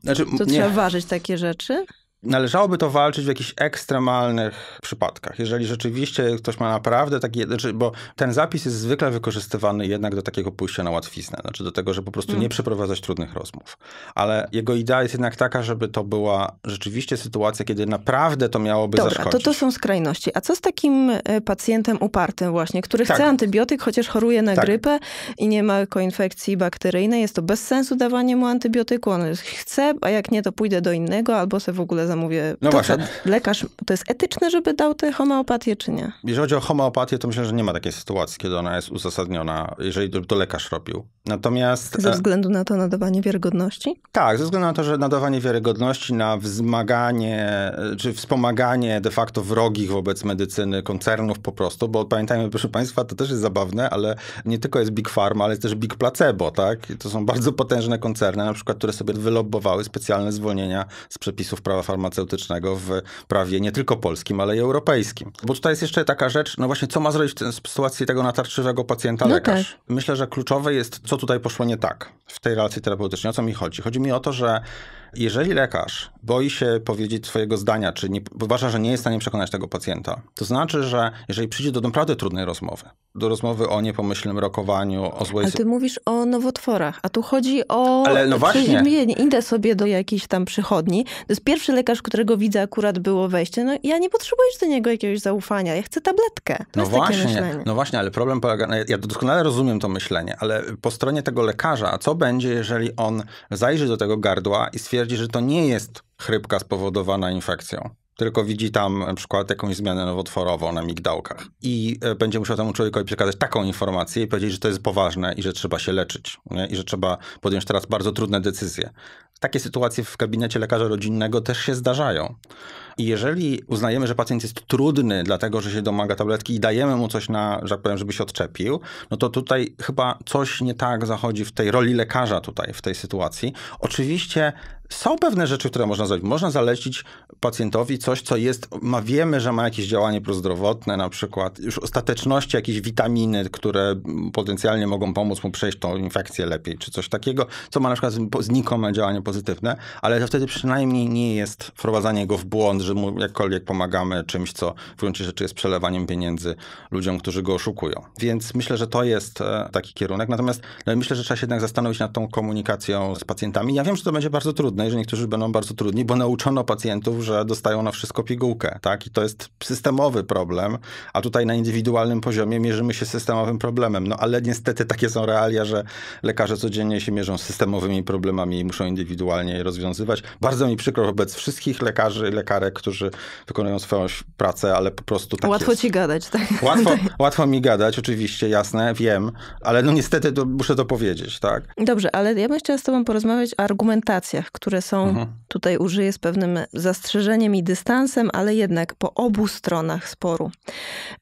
Znaczy, to nie. trzeba ważyć takie rzeczy? Należałoby to walczyć w jakichś ekstremalnych przypadkach. Jeżeli rzeczywiście ktoś ma naprawdę taki, znaczy, bo ten zapis jest zwykle wykorzystywany jednak do takiego pójścia na łatwiznę, znaczy do tego, że po prostu nie mm. przeprowadzać trudnych rozmów. Ale jego idea jest jednak taka, żeby to była rzeczywiście sytuacja, kiedy naprawdę to miałoby Dobra, zaszkodzić. to to są skrajności. A co z takim e, pacjentem upartym właśnie, który tak. chce antybiotyk, chociaż choruje na tak. grypę i nie ma koinfekcji bakteryjnej? Jest to bez sensu dawanie mu antybiotyku. On chce, a jak nie, to pójdę do innego albo se w ogóle mówię. No właśnie. Co, lekarz, to jest etyczne, żeby dał tę homeopatię, czy nie? Jeżeli chodzi o homeopatię, to myślę, że nie ma takiej sytuacji, kiedy ona jest uzasadniona, jeżeli to lekarz robił. Natomiast... Ze e, względu na to nadawanie wiarygodności? Tak, ze względu na to, że nadawanie wiarygodności, na wzmaganie, e, czy wspomaganie de facto wrogich wobec medycyny koncernów po prostu, bo pamiętajmy, proszę państwa, to też jest zabawne, ale nie tylko jest Big Pharma, ale jest też Big Placebo, tak? to są bardzo potężne koncerny, na przykład, które sobie wylobowały specjalne zwolnienia z przepisów prawa farmaceutycznego farmaceutycznego w prawie nie tylko polskim, ale i europejskim. Bo tutaj jest jeszcze taka rzecz, no właśnie, co ma zrobić w sytuacji tego natarczywego pacjenta no lekarz? No tak. Myślę, że kluczowe jest, co tutaj poszło nie tak w tej relacji terapeutycznej. O co mi chodzi? Chodzi mi o to, że jeżeli lekarz boi się powiedzieć swojego zdania, czy nie, uważa, że nie jest w stanie przekonać tego pacjenta, to znaczy, że jeżeli przyjdzie do naprawdę trudnej rozmowy, do rozmowy o niepomyślnym rokowaniu, o złej... Ale ty mówisz o nowotworach, a tu chodzi o... Ale no właśnie. Idę sobie do jakiejś tam przychodni, to jest pierwszy lekarz, którego widzę akurat było wejście, no ja nie potrzebuję do niego jakiegoś zaufania, ja chcę tabletkę. To no właśnie, no właśnie, ale problem polega... Na, ja doskonale rozumiem to myślenie, ale po stronie tego lekarza, co będzie, jeżeli on zajrzy do tego gardła i stwierdzi, twierdzi, że to nie jest chrypka spowodowana infekcją tylko widzi tam na przykład jakąś zmianę nowotworową na migdałkach. I e, będzie musiał temu człowiekowi przekazać taką informację i powiedzieć, że to jest poważne i że trzeba się leczyć. Nie? I że trzeba podjąć teraz bardzo trudne decyzje. Takie sytuacje w gabinecie lekarza rodzinnego też się zdarzają. I jeżeli uznajemy, że pacjent jest trudny, dlatego że się domaga tabletki i dajemy mu coś na, że powiem, żeby się odczepił, no to tutaj chyba coś nie tak zachodzi w tej roli lekarza tutaj, w tej sytuacji. Oczywiście są pewne rzeczy, które można zrobić. Można zalecić pacjentowi coś, co jest, ma, wiemy, że ma jakieś działanie prozdrowotne, na przykład już ostateczności, jakieś witaminy, które potencjalnie mogą pomóc mu przejść tą infekcję lepiej, czy coś takiego, co ma na przykład znikome działanie pozytywne, ale to wtedy przynajmniej nie jest wprowadzanie go w błąd, że mu jakkolwiek pomagamy czymś, co w gruncie rzeczy jest przelewaniem pieniędzy ludziom, którzy go oszukują. Więc myślę, że to jest e, taki kierunek. Natomiast no, myślę, że trzeba się jednak zastanowić nad tą komunikacją z pacjentami. Ja wiem, że to będzie bardzo trudne i że niektórzy będą bardzo trudni, bo nauczono pacjentów, że dostają na wszystko pigułkę, tak? I to jest systemowy problem, a tutaj na indywidualnym poziomie mierzymy się systemowym problemem. No ale niestety takie są realia, że lekarze codziennie się mierzą z systemowymi problemami i muszą indywidualnie je rozwiązywać. Bardzo mi przykro wobec wszystkich lekarzy i lekarek, którzy wykonują swoją pracę, ale po prostu tak Łatwo jest. ci gadać, tak? Łatwo, (laughs) tak. łatwo mi gadać, oczywiście, jasne, wiem, ale no niestety to, muszę to powiedzieć, tak? Dobrze, ale ja bym chciała z tobą porozmawiać o argumentacjach, które są, mhm. tutaj użyję z pewnym zastrzeżeniem i dystansem, ale jednak po obu stronach sporu.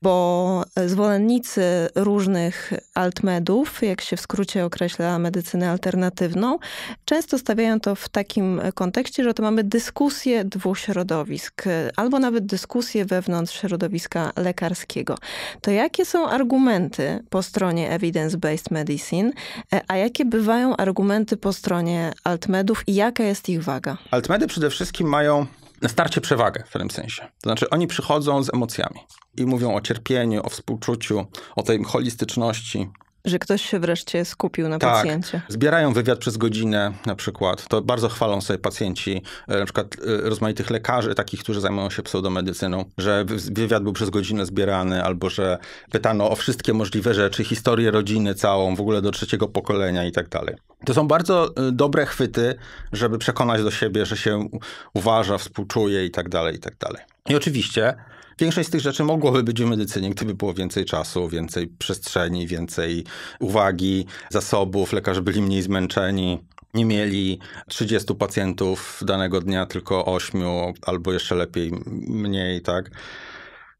Bo zwolennicy różnych altmedów, jak się w skrócie określa medycynę alternatywną, często stawiają to w takim kontekście, że to mamy dyskusję dwóch środowisk środowisk, e, albo nawet dyskusje wewnątrz środowiska lekarskiego. To jakie są argumenty po stronie evidence-based medicine, e, a jakie bywają argumenty po stronie altmedów i jaka jest ich waga? Altmedy przede wszystkim mają starcie przewagę w pewnym sensie. To znaczy, oni przychodzą z emocjami i mówią o cierpieniu, o współczuciu, o tej holistyczności, że ktoś się wreszcie skupił na tak. pacjencie. Zbierają wywiad przez godzinę na przykład. To bardzo chwalą sobie pacjenci, e, na przykład e, rozmaitych lekarzy, takich, którzy zajmują się pseudomedycyną, że wywiad był przez godzinę zbierany, albo że pytano o wszystkie możliwe rzeczy, historię rodziny całą, w ogóle do trzeciego pokolenia i tak dalej. To są bardzo e, dobre chwyty, żeby przekonać do siebie, że się uważa, współczuje i tak dalej, i tak dalej. I oczywiście Większość z tych rzeczy mogłoby być w medycynie, gdyby było więcej czasu, więcej przestrzeni, więcej uwagi, zasobów. Lekarze byli mniej zmęczeni, nie mieli 30 pacjentów danego dnia, tylko 8 albo jeszcze lepiej mniej, tak.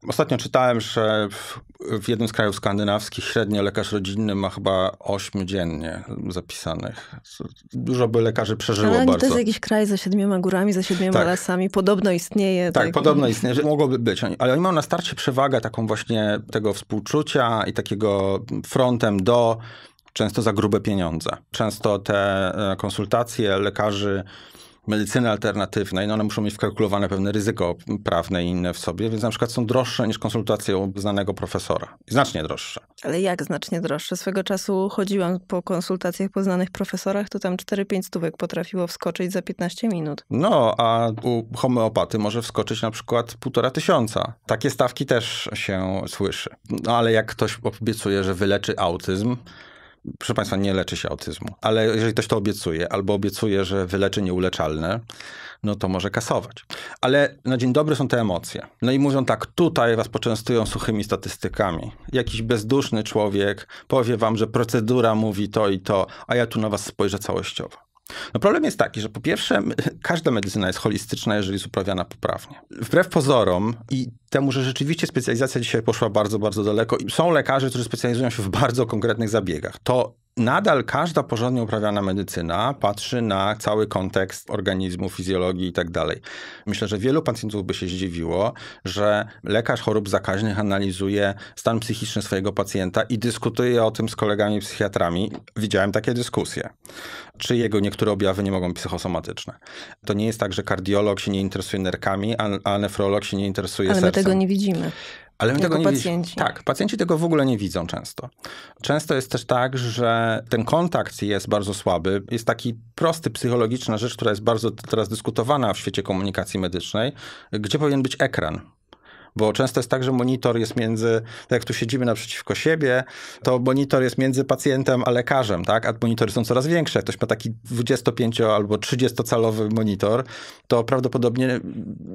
Ostatnio czytałem, że w jednym z krajów skandynawskich średnio lekarz rodzinny ma chyba 8 dziennie zapisanych. Dużo by lekarzy przeżyło Ale bardzo. To jest jakiś kraj za siedmioma górami, za siedmioma tak. lasami. Podobno istnieje. Tak, tak? podobno istnieje. Mogłoby być. Ale oni mają na starcie przewagę taką właśnie tego współczucia i takiego frontem do często za grube pieniądze. Często te e, konsultacje lekarzy medycyny alternatywnej, no one muszą mieć wkalkulowane pewne ryzyko prawne i inne w sobie, więc na przykład są droższe niż konsultacje u znanego profesora. Znacznie droższe. Ale jak znacznie droższe? Swego czasu chodziłam po konsultacjach po znanych profesorach, to tam 4-5 stówek potrafiło wskoczyć za 15 minut. No, a u homeopaty może wskoczyć na przykład półtora tysiąca. Takie stawki też się słyszy. No ale jak ktoś obiecuje, że wyleczy autyzm, proszę Państwa, nie leczy się autyzmu, ale jeżeli ktoś to obiecuje, albo obiecuje, że wyleczy nieuleczalne, no to może kasować. Ale na dzień dobry są te emocje. No i mówią tak, tutaj was poczęstują suchymi statystykami. Jakiś bezduszny człowiek powie wam, że procedura mówi to i to, a ja tu na was spojrzę całościowo. No problem jest taki, że po pierwsze, (laughs) każda medycyna jest holistyczna, jeżeli jest uprawiana poprawnie. Wbrew pozorom i temu, że rzeczywiście specjalizacja dzisiaj poszła bardzo, bardzo daleko, są lekarze, którzy specjalizują się w bardzo konkretnych zabiegach. To nadal każda porządnie uprawiana medycyna patrzy na cały kontekst organizmu, fizjologii i tak dalej. Myślę, że wielu pacjentów by się zdziwiło, że lekarz chorób zakaźnych analizuje stan psychiczny swojego pacjenta i dyskutuje o tym z kolegami psychiatrami. Widziałem takie dyskusje. Czy jego niektóre objawy nie mogą być psychosomatyczne? To nie jest tak, że kardiolog się nie interesuje nerkami, a, nefrolog się nie interesuje Ale sercem. Ale my tego nie widzimy. Ale my tego nie pacjenci. Tak, pacjenci tego w ogóle nie widzą często. Często jest też tak, że ten kontakt jest bardzo słaby. Jest taki prosty, psychologiczna rzecz, która jest bardzo teraz dyskutowana w świecie komunikacji medycznej, gdzie powinien być ekran. Bo często jest tak, że monitor jest między, tak jak tu siedzimy naprzeciwko siebie, to monitor jest między pacjentem a lekarzem, tak? A monitory są coraz większe. Jak ktoś ma taki 25 albo 30-calowy monitor, to prawdopodobnie mm,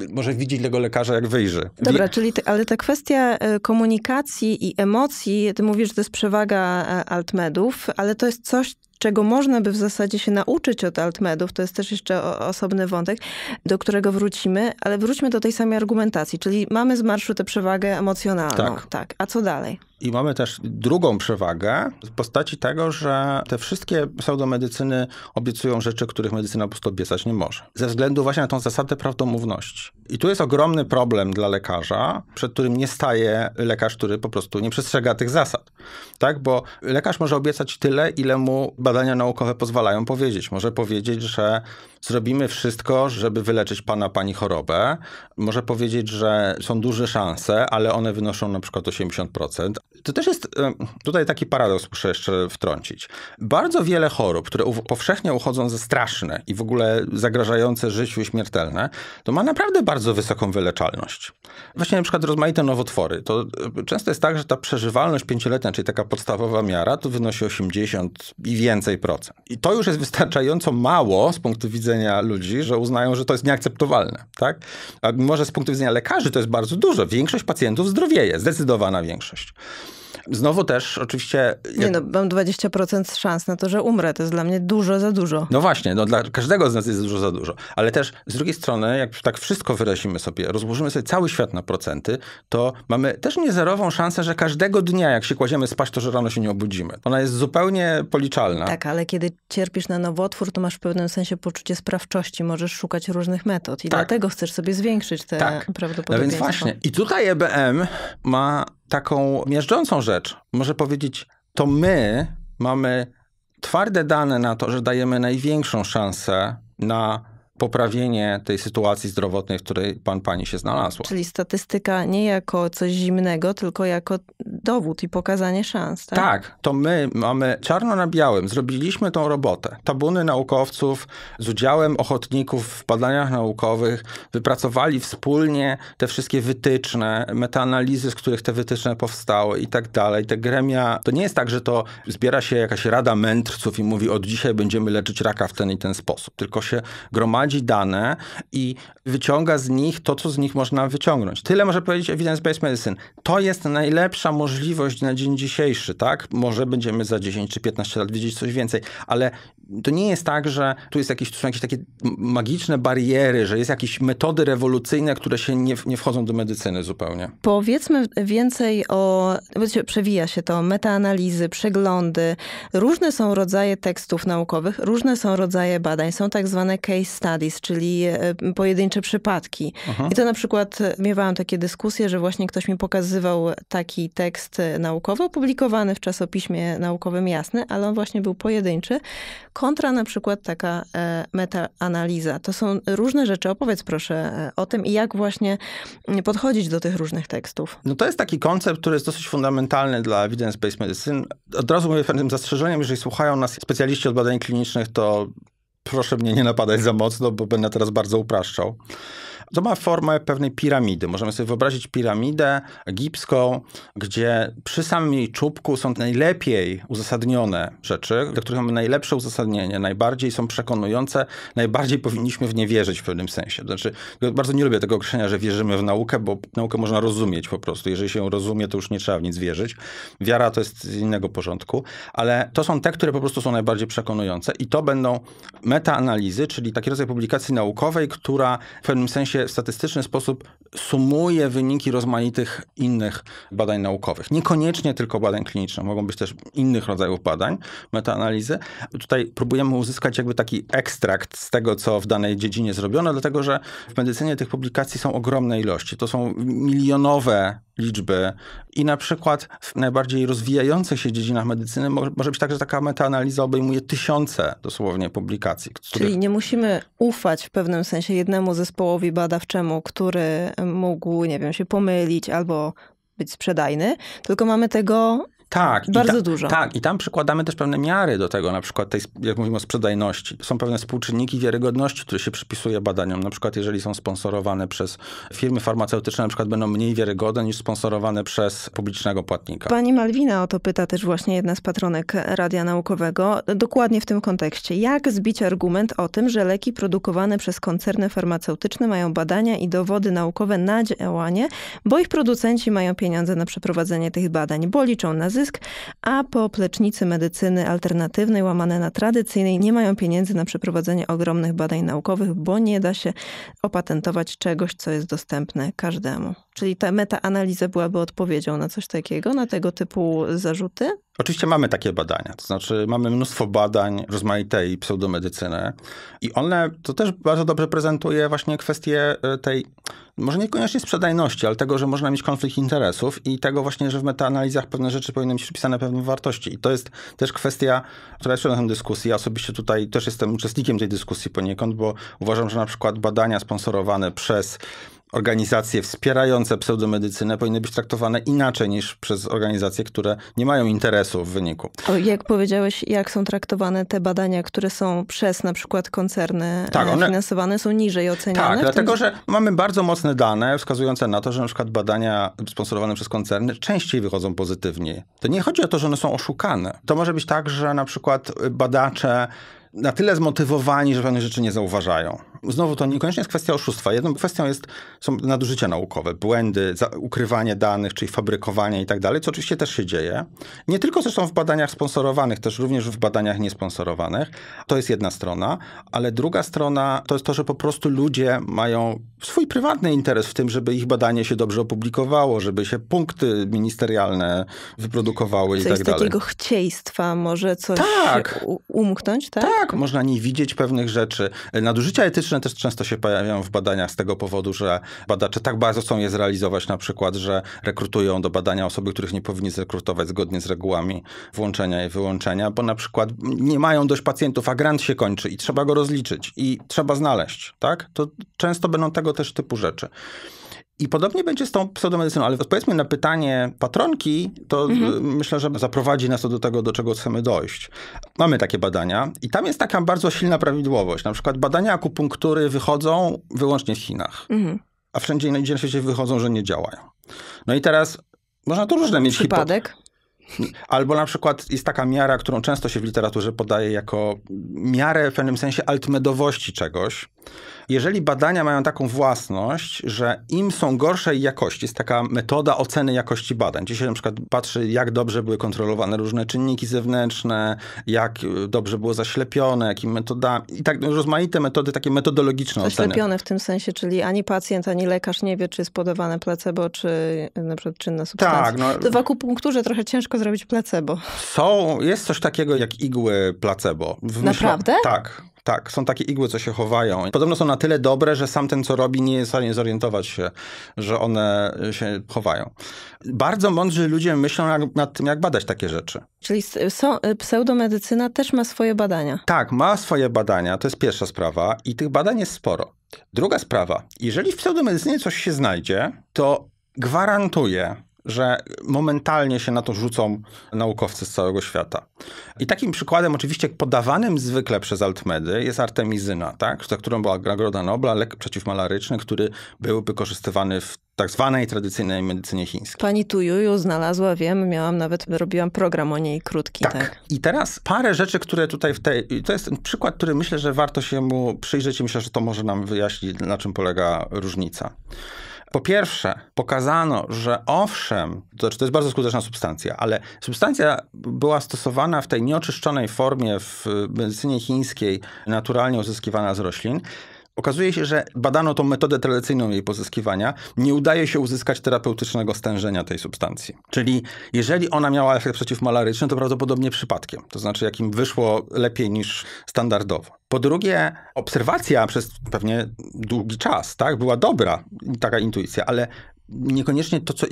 może widzieć tego lekarza, jak wyjrzy. Dobra, czyli te, ale ta kwestia e, komunikacji i emocji, ty mówisz, że to jest przewaga e, altmedów, ale to jest coś, czego można by w zasadzie się nauczyć od altmedów, to jest też jeszcze osobny wątek, do którego wrócimy, ale wróćmy do tej samej argumentacji, czyli mamy z marszu tę przewagę emocjonalną. Tak. tak. A co dalej? I mamy też drugą przewagę w postaci tego, że te wszystkie pseudomedycyny obiecują rzeczy, których medycyna po prostu obiecać nie może. Ze względu właśnie na tą zasadę prawdomówności. I tu jest ogromny problem dla lekarza, przed którym nie staje lekarz, który po prostu nie przestrzega tych zasad. Tak, bo lekarz może obiecać tyle, ile mu badania naukowe pozwalają powiedzieć. Może powiedzieć, że zrobimy wszystko, żeby wyleczyć pana, pani chorobę. Może powiedzieć, że są duże szanse, ale one wynoszą na przykład 80%, to też jest tutaj taki paradoks, muszę jeszcze wtrącić. Bardzo wiele chorób, które powszechnie uchodzą za straszne i w ogóle zagrażające życiu i śmiertelne, to ma naprawdę bardzo wysoką wyleczalność. Właśnie na przykład rozmaite nowotwory. To e, często jest tak, że ta przeżywalność pięcioletnia, czyli taka podstawowa miara, to wynosi 80 i więcej procent. I to już jest wystarczająco mało z punktu widzenia ludzi, że uznają, że to jest nieakceptowalne. Tak? A może z punktu widzenia lekarzy to jest bardzo dużo. Większość pacjentów zdrowieje, zdecydowana większość. Znowu też oczywiście... Jak... Nie no, mam 20% szans na to, że umrę. To jest dla mnie dużo za dużo. No właśnie, no dla każdego z nas jest dużo za dużo. Ale też z drugiej strony, jak tak wszystko wyrazimy sobie, rozłożymy sobie cały świat na procenty, to mamy też niezerową szansę, że każdego dnia, jak się kładziemy spać, to że rano się nie obudzimy. Ona jest zupełnie policzalna. Tak, ale kiedy cierpisz na nowotwór, to masz w pewnym sensie poczucie sprawczości. Możesz szukać różnych metod i tak. dlatego chcesz sobie zwiększyć te tak. prawdopodobieństwo. No więc właśnie. I tutaj EBM ma taką miażdżącą rzecz. Może powiedzieć, to my mamy twarde dane na to, że dajemy największą szansę na poprawienie tej sytuacji zdrowotnej, w której pan, pani się znalazła. Czyli statystyka nie jako coś zimnego, tylko jako dowód i pokazanie szans. Tak, tak to my mamy czarno na białym, zrobiliśmy tą robotę. Tabuny naukowców z udziałem ochotników w badaniach naukowych wypracowali wspólnie te wszystkie wytyczne, metaanalizy, z których te wytyczne powstały i tak dalej. Te gremia, to nie jest tak, że to zbiera się jakaś rada mędrców i mówi od dzisiaj będziemy leczyć raka w ten i ten sposób, tylko się gromadzi gromadzi dane i wyciąga z nich to, co z nich można wyciągnąć. Tyle może powiedzieć evidence-based medicine. To jest najlepsza możliwość na dzień dzisiejszy, tak? Może będziemy za 10 czy 15 lat wiedzieć coś więcej, ale to nie jest tak, że tu jest jakieś, są jakieś takie magiczne bariery, że jest jakieś metody rewolucyjne, które się nie, nie wchodzą do medycyny zupełnie. Powiedzmy więcej o, no przewija się to, metaanalizy, przeglądy. Różne są rodzaje tekstów naukowych, różne są rodzaje badań. Są tak zwane case studies studies, czyli e, pojedyncze przypadki. Aha. I to na przykład e, miewałam takie dyskusje, że właśnie ktoś mi pokazywał taki tekst e, naukowy opublikowany w czasopiśmie naukowym Jasny, ale on właśnie był pojedynczy, kontra na przykład taka metaanaliza. To są różne rzeczy. Opowiedz proszę o tym i jak właśnie mm, podchodzić do tych różnych tekstów. No to jest taki koncept, który jest dosyć fundamentalny dla evidence-based medicine. Od razu mówię pewnym zastrzeżeniem, jeżeli słuchają nas specjaliści od badań klinicznych, to proszę mnie nie napadać za mocno, bo będę teraz bardzo upraszczał. To ma formę pewnej piramidy. Możemy sobie wyobrazić piramidę egipską, gdzie przy samym jej czubku są najlepiej uzasadnione rzeczy, do których mamy najlepsze uzasadnienie, najbardziej są przekonujące, najbardziej powinniśmy w nie wierzyć w pewnym sensie. Znaczy, bardzo nie lubię tego określenia, że wierzymy w naukę, bo naukę można rozumieć po prostu. Jeżeli się ją rozumie, to już nie trzeba w nic wierzyć. Wiara to jest z innego porządku, ale to są te, które po prostu są najbardziej przekonujące i to będą metaanalizy, czyli taki rodzaj publikacji naukowej, która w pewnym sensie się w statystyczny sposób sumuje wyniki rozmaitych innych badań naukowych. Niekoniecznie tylko badań klinicznych, mogą być też innych rodzajów badań, metaanalizy. Tutaj próbujemy uzyskać jakby taki ekstrakt z tego, co w danej dziedzinie zrobiono, dlatego że w medycynie tych publikacji są ogromne ilości. To są milionowe liczby. I na przykład w najbardziej rozwijających się dziedzinach medycyny może być tak, że taka metaanaliza obejmuje tysiące dosłownie publikacji. Których... Czyli nie musimy ufać w pewnym sensie jednemu zespołowi badawczemu, który mógł, nie wiem, się pomylić albo być sprzedajny, tylko mamy tego tak. Bardzo ta, dużo. Tak, i tam przykładamy też pewne miary do tego, na przykład tej, jak mówimy o sprzedajności. Są pewne współczynniki wiarygodności, które się przypisuje badaniom. Na przykład jeżeli są sponsorowane przez firmy farmaceutyczne, na przykład będą mniej wiarygodne niż sponsorowane przez publicznego płatnika. Pani Malwina o to pyta też właśnie jedna z patronek Radia Naukowego. Dokładnie w tym kontekście. Jak zbić argument o tym, że leki produkowane przez koncerny farmaceutyczne mają badania i dowody naukowe na działanie, bo ich producenci mają pieniądze na przeprowadzenie tych badań, bo liczą na zysk, a poplecznicy medycyny alternatywnej, łamane na tradycyjnej, nie mają pieniędzy na przeprowadzenie ogromnych badań naukowych, bo nie da się opatentować czegoś, co jest dostępne każdemu. Czyli ta metaanaliza byłaby odpowiedzią na coś takiego, na tego typu zarzuty? Oczywiście mamy takie badania, to znaczy mamy mnóstwo badań rozmaitej pseudomedycyny i one to też bardzo dobrze prezentuje właśnie kwestię e, tej, może niekoniecznie sprzedajności, ale tego, że można mieć konflikt interesów i tego właśnie, że w metaanalizach pewne rzeczy powinny być przypisane pewne wartości. I to jest też kwestia, która jest przedmiotem dyskusji. Ja osobiście tutaj też jestem uczestnikiem tej dyskusji poniekąd, bo uważam, że na przykład badania sponsorowane przez organizacje wspierające pseudomedycynę powinny być traktowane inaczej niż przez organizacje, które nie mają interesu w wyniku. Jak powiedziałeś, jak są traktowane te badania, które są przez na przykład koncerny tak, e, one... finansowane, są niżej oceniane? Tak, dlatego, tym... że mamy bardzo mocne dane wskazujące na to, że na przykład badania sponsorowane przez koncerny częściej wychodzą pozytywnie. To nie chodzi o to, że one są oszukane. To może być tak, że na przykład badacze na tyle zmotywowani, że pewne rzeczy nie zauważają. Znowu to niekoniecznie jest kwestia oszustwa. Jedną kwestią jest, są nadużycia naukowe, błędy, ukrywanie danych, czyli fabrykowanie i tak dalej, co oczywiście też się dzieje. Nie tylko zresztą w badaniach sponsorowanych, też również w badaniach niesponsorowanych. To jest jedna strona, ale druga strona to jest to, że po prostu ludzie mają swój prywatny interes w tym, żeby ich badanie się dobrze opublikowało, żeby się punkty ministerialne wyprodukowały i tak dalej. Coś takiego chcieństwa może coś tak. umknąć, tak? Tak, można nie widzieć pewnych rzeczy. Nadużycia etyczne statystyczne też często się pojawiają w badaniach z tego powodu, że badacze tak bardzo chcą je zrealizować, na przykład, że rekrutują do badania osoby, których nie powinni zrekrutować zgodnie z regułami włączenia i wyłączenia, bo na przykład nie mają dość pacjentów, a grant się kończy i trzeba go rozliczyć i trzeba znaleźć, tak? To często będą tego też typu rzeczy. I podobnie będzie z tą pseudomedycyną, ale odpowiedzmy na pytanie patronki, to mhm. Y, myślę, że zaprowadzi nas to do tego, do czego chcemy dojść. Mamy takie badania i tam jest taka bardzo silna prawidłowość. Na przykład badania akupunktury wychodzą wyłącznie w Chinach, mhm. a wszędzie indziej na świecie wychodzą, że nie działają. No i teraz można tu różne mieć Przypadek? Albo na przykład jest taka miara, którą często się w literaturze podaje jako miarę w pewnym sensie altmedowości czegoś. Jeżeli badania mają taką własność, że im są gorszej jakości, jest taka metoda oceny jakości badań. Dzisiaj na przykład patrzy, jak dobrze były kontrolowane różne czynniki zewnętrzne, jak y, dobrze było zaślepione, jakim metodami. I tak rozmaite metody, takie metodologiczne zaślepione oceny. Zaślepione w tym sensie, czyli ani pacjent, ani lekarz nie wie, czy jest podawane placebo, czy y, na przykład czynna substancja. Tak, no, to w akupunkturze trochę ciężko zrobić placebo. Są, jest coś takiego jak igły placebo. Wymyśla... Naprawdę? Tak. Tak, są takie igły, co się chowają. Podobno są na tyle dobre, że sam ten, co robi, nie jest w stanie zorientować się, że one się chowają. Bardzo mądrzy ludzie myślą jak, nad tym, jak badać takie rzeczy. Czyli są, e, pseudomedycyna też ma swoje badania. Tak, ma swoje badania, to jest pierwsza sprawa i tych badań jest sporo. Druga sprawa, jeżeli w pseudomedycynie coś się znajdzie, to gwarantuje, że momentalnie się na to rzucą naukowcy z całego świata. I takim przykładem, oczywiście podawanym zwykle przez Altmedy, jest artemizyna, tak? za którą była Nagroda Nobla, lek przeciwmalaryczny, który był wykorzystywany w tak zwanej tradycyjnej medycynie chińskiej. Pani Juju znalazła, wiem, miałam nawet, robiłam program o niej krótki. Tak. tak. I teraz parę rzeczy, które tutaj w tej, to jest przykład, który myślę, że warto się mu przyjrzeć i myślę, że to może nam wyjaśnić, na czym polega różnica. Po pierwsze, pokazano, że owszem, to, znaczy, to jest bardzo skuteczna substancja, ale substancja była stosowana w tej nieoczyszczonej formie w medycynie chińskiej, naturalnie uzyskiwana z roślin. Okazuje się, że badano tą metodę tradycyjną jej pozyskiwania. Nie udaje się uzyskać terapeutycznego stężenia tej substancji. Czyli jeżeli ona miała efekt przeciwmalaryczny, to prawdopodobnie przypadkiem. To znaczy, jakim wyszło lepiej niż standardowo. Po drugie, obserwacja przez pewnie długi czas tak, była dobra, taka intuicja, ale niekoniecznie to, co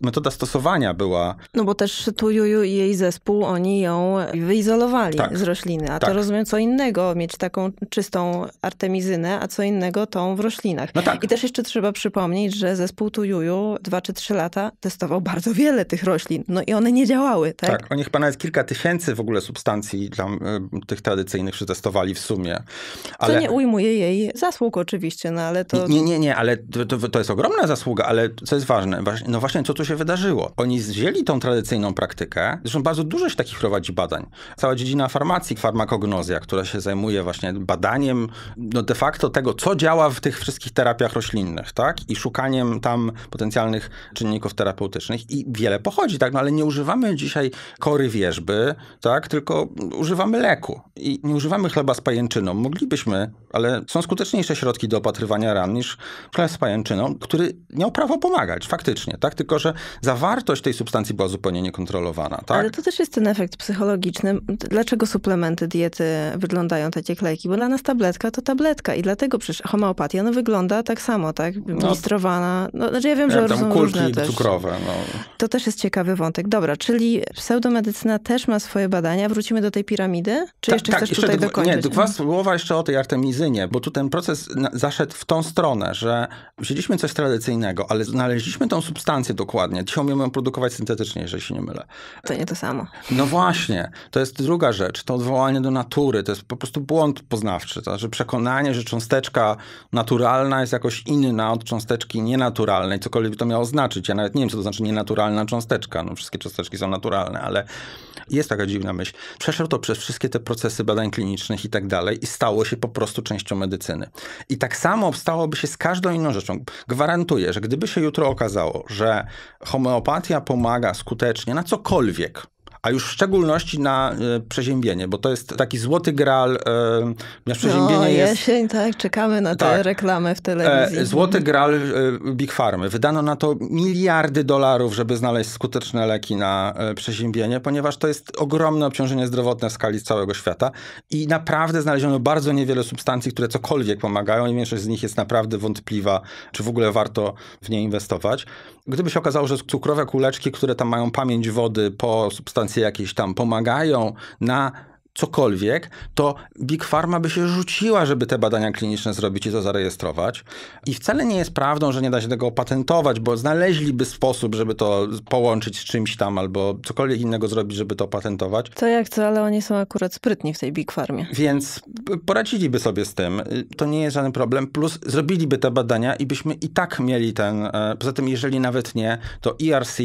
metoda stosowania była. No bo też tu Juju i jej zespół, oni ją wyizolowali tak. z rośliny. A tak. to rozumiem co innego, mieć taką czystą artemizynę, a co innego tą w roślinach. No tak. I też jeszcze trzeba przypomnieć, że zespół tu Juju dwa czy trzy lata testował bardzo wiele tych roślin. No i one nie działały, tak? Tak, oni chyba nawet kilka tysięcy w ogóle substancji tam, y, tych tradycyjnych przetestowali w sumie. Ale... Co nie ujmuje jej zasług oczywiście, no ale to... Nie, nie, nie, ale to, to jest ogromna zasługa, ale ale co jest ważne, no właśnie co tu się wydarzyło? Oni wzięli tą tradycyjną praktykę, zresztą bardzo dużo się takich prowadzi badań. Cała dziedzina farmacji, farmakognozja, która się zajmuje właśnie badaniem no de facto tego, co działa w tych wszystkich terapiach roślinnych, tak? I szukaniem tam potencjalnych czynników terapeutycznych i wiele pochodzi, tak? No ale nie używamy dzisiaj kory wierzby, tak? Tylko używamy leku i nie używamy chleba z pajęczyną. Moglibyśmy, ale są skuteczniejsze środki do opatrywania ran niż chleb z pajęczyną, który miał prawo prawo pomagać, faktycznie, tak? Tylko, że zawartość tej substancji była zupełnie niekontrolowana, tak? Ale to też jest ten efekt psychologiczny. Dlaczego suplementy diety wyglądają tak jak leki? Bo dla nas tabletka to tabletka i dlatego przecież homeopatia, no wygląda tak samo, tak? No. Mistrowana. No, znaczy ja wiem, że ja tam kulki różne też. cukrowe. No. To też jest ciekawy wątek. Dobra, czyli pseudomedycyna też ma swoje badania. Wrócimy do tej piramidy? Czy tak, jeszcze tak, chcesz jeszcze tutaj dokończyć? Nie, dwa słowa jeszcze o tej artemizynie, bo tu ten proces zaszedł w tą stronę, że wzięliśmy coś tradycyjnego, ale ale znaleźliśmy tą substancję dokładnie. Dzisiaj umiemy ją produkować syntetycznie, jeżeli się nie mylę. To nie to samo. No właśnie, to jest druga rzecz. To odwołanie do natury, to jest po prostu błąd poznawczy. To znaczy przekonanie, że cząsteczka naturalna jest jakoś inna od cząsteczki nienaturalnej, cokolwiek to miało znaczyć. Ja nawet nie wiem, co to znaczy nienaturalna cząsteczka. No, wszystkie cząsteczki są naturalne, ale jest taka dziwna myśl. Przeszedł to przez wszystkie te procesy badań klinicznych i tak dalej i stało się po prostu częścią medycyny. I tak samo stałoby się z każdą inną rzeczą. Gwarantuję, że gdyby się jutro okazało, że homeopatia pomaga skutecznie na cokolwiek, a już w szczególności na y, przeziębienie, bo to jest taki złoty graal. Y, no, przeziębienie jest... jesień, tak, czekamy na tak, te reklamy w e, telewizji. złoty mhm. graal y, e, Big Farmy. Wydano na to miliardy dolarów, żeby znaleźć skuteczne leki na y, przeziębienie, ponieważ to jest ogromne obciążenie zdrowotne w skali całego świata i naprawdę znaleziono bardzo niewiele substancji, które cokolwiek pomagają i większość z nich jest naprawdę wątpliwa, czy w ogóle warto w nie inwestować. Gdyby się okazało, że cukrowe kuleczki, które tam mają pamięć wody po substancji jakiejś tam, pomagają na cokolwiek, to Big Pharma by się rzuciła, żeby te badania kliniczne zrobić i to zarejestrować. I wcale nie jest prawdą, że nie da się tego opatentować, bo znaleźliby sposób, żeby to połączyć z czymś tam albo cokolwiek innego zrobić, żeby to opatentować. To jak co, ale oni są akurat sprytni w tej Big Farmie. Więc poradziliby sobie z tym. To nie jest żaden problem. Plus zrobiliby te badania i byśmy i tak mieli ten... E, poza tym, jeżeli nawet nie, to ERC,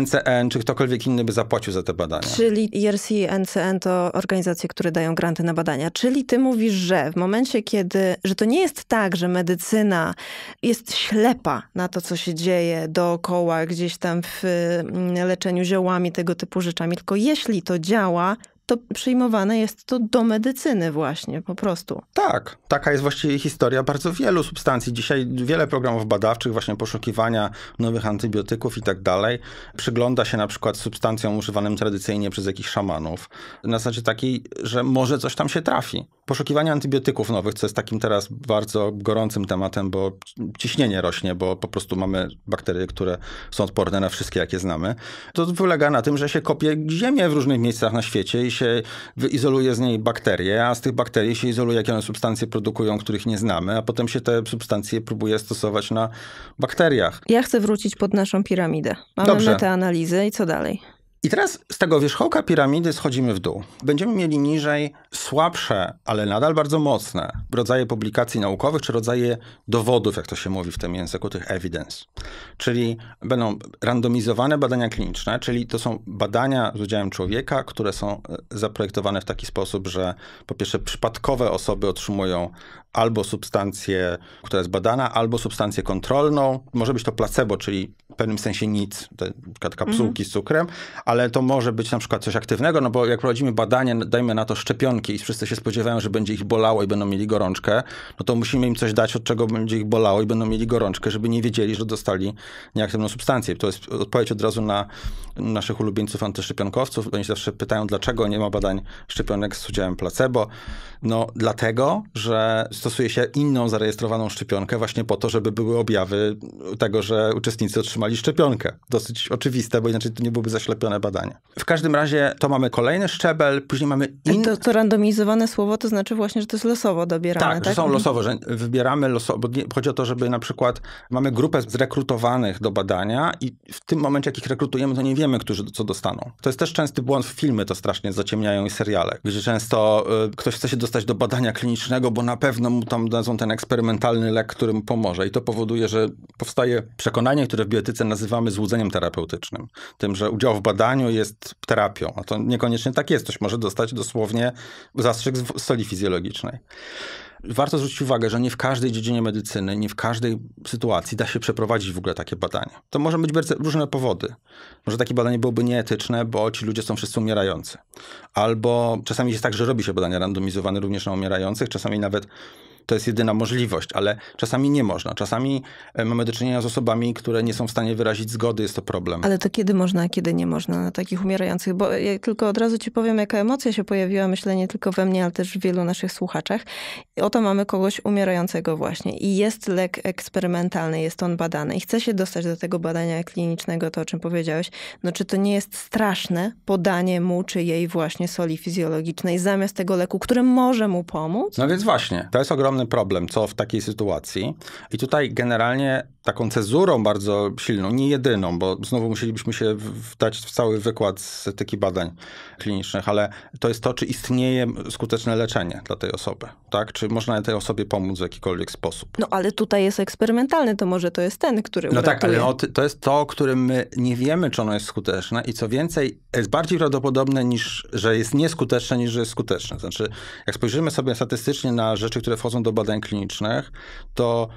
NCN czy ktokolwiek inny by zapłacił za te badania. Czyli ERC, NCN to organizacja organizacje, które dają granty na badania. Czyli ty mówisz, że w momencie, kiedy, że to nie jest tak, że medycyna jest ślepa na to, co się dzieje dookoła, gdzieś tam w mm, leczeniu ziołami, tego typu rzeczami, tylko jeśli to działa, to przyjmowane jest to do medycyny właśnie, po prostu. Tak, taka jest właściwie historia bardzo wielu substancji. Dzisiaj wiele programów badawczych, właśnie poszukiwania nowych antybiotyków i tak dalej, przygląda się na przykład substancjom używanym tradycyjnie przez jakichś szamanów, na zasadzie takiej, że może coś tam się trafi. Poszukiwanie antybiotyków nowych, co jest takim teraz bardzo gorącym tematem, bo ciśnienie rośnie, bo po prostu mamy bakterie, które są odporne na wszystkie, jakie znamy, to wylega na tym, że się kopie ziemię w różnych miejscach na świecie i się izoluje z niej bakterie, a z tych bakterii się izoluje, jakie one substancje produkują, których nie znamy, a potem się te substancje próbuje stosować na bakteriach. Ja chcę wrócić pod naszą piramidę. Mamy Dobrze. analizy i co dalej? I teraz z tego wierzchołka piramidy schodzimy w dół. Będziemy mieli niżej słabsze, ale nadal bardzo mocne rodzaje publikacji naukowych, czy rodzaje dowodów, jak to się mówi w tym języku, tych evidence. Czyli będą randomizowane badania kliniczne, czyli to są badania z udziałem człowieka, które są e, zaprojektowane w taki sposób, że po pierwsze przypadkowe osoby otrzymują albo substancję, która jest badana, albo substancję kontrolną. Może być to placebo, czyli w pewnym sensie nic, te kapsułki z cukrem, ale to może być na przykład coś aktywnego, no bo jak prowadzimy badanie, dajmy na to szczepionki, i wszyscy się spodziewają, że będzie ich bolało i będą mieli gorączkę, no to musimy im coś dać, od czego będzie ich bolało i będą mieli gorączkę, żeby nie wiedzieli, że dostali nieaktywną substancję. To jest odpowiedź od razu na naszych ulubieńców antyszczepionkowców. Oni zawsze pytają, dlaczego nie ma badań szczepionek z udziałem placebo. No dlatego, że stosuje się inną zarejestrowaną szczepionkę właśnie po to, żeby były objawy tego, że uczestnicy otrzymali szczepionkę. Dosyć oczywiste, bo inaczej to nie byłoby zaślepione badanie. W każdym razie to mamy kolejny szczebel, później mamy inny randomizowane słowo, to znaczy właśnie, że to jest losowo dobierane. Tak, tak? że są mhm. losowo, że wybieramy losowo, bo chodzi o to, żeby na przykład mamy grupę zrekrutowanych do badania i w tym momencie, jak ich rekrutujemy, to nie wiemy, którzy co dostaną. To jest też częsty błąd w filmy, to strasznie zaciemniają i seriale, gdzie często y, ktoś chce się dostać do badania klinicznego, bo na pewno mu tam dadzą ten eksperymentalny lek, który mu pomoże i to powoduje, że powstaje przekonanie, które w biotyce nazywamy złudzeniem terapeutycznym. Tym, że udział w badaniu jest terapią, a to niekoniecznie tak jest. Ktoś może dostać dosłownie zastrzyk z soli fizjologicznej. Warto zwrócić uwagę, że nie w każdej dziedzinie medycyny, nie w każdej sytuacji da się przeprowadzić w ogóle takie badanie. To może być różne powody. Może takie badanie byłoby nieetyczne, bo ci ludzie są wszyscy umierający. Albo czasami jest tak, że robi się badania randomizowane również na umierających, czasami nawet to jest jedyna możliwość, ale czasami nie można. Czasami e, mamy do czynienia z osobami, które nie są w stanie wyrazić zgody, jest to problem. Ale to kiedy można, a kiedy nie można na takich umierających? Bo ja tylko od razu ci powiem, jaka emocja się pojawiła, myślę nie tylko we mnie, ale też w wielu naszych słuchaczach. Oto mamy kogoś umierającego właśnie i jest lek eksperymentalny, jest on badany i chce się dostać do tego badania klinicznego, to o czym powiedziałeś. No czy to nie jest straszne podanie mu czy jej właśnie soli fizjologicznej zamiast tego leku, który może mu pomóc? No więc właśnie, to jest ogromne problem, co w takiej sytuacji. I tutaj generalnie taką cezurą bardzo silną, nie jedyną, bo znowu musielibyśmy się wdać w cały wykład z etyki badań klinicznych, ale to jest to, czy istnieje skuteczne leczenie dla tej osoby, tak? Czy można tej osobie pomóc w jakikolwiek sposób. No ale tutaj jest eksperymentalny, to może to jest ten, który No tak, uratuje. tak, ale no, to jest to, o którym my nie wiemy, czy ono jest skuteczne i co więcej, jest bardziej prawdopodobne, niż że jest nieskuteczne, niż że jest skuteczne. Znaczy, jak spojrzymy sobie statystycznie na rzeczy, które wchodzą do badań klinicznych, to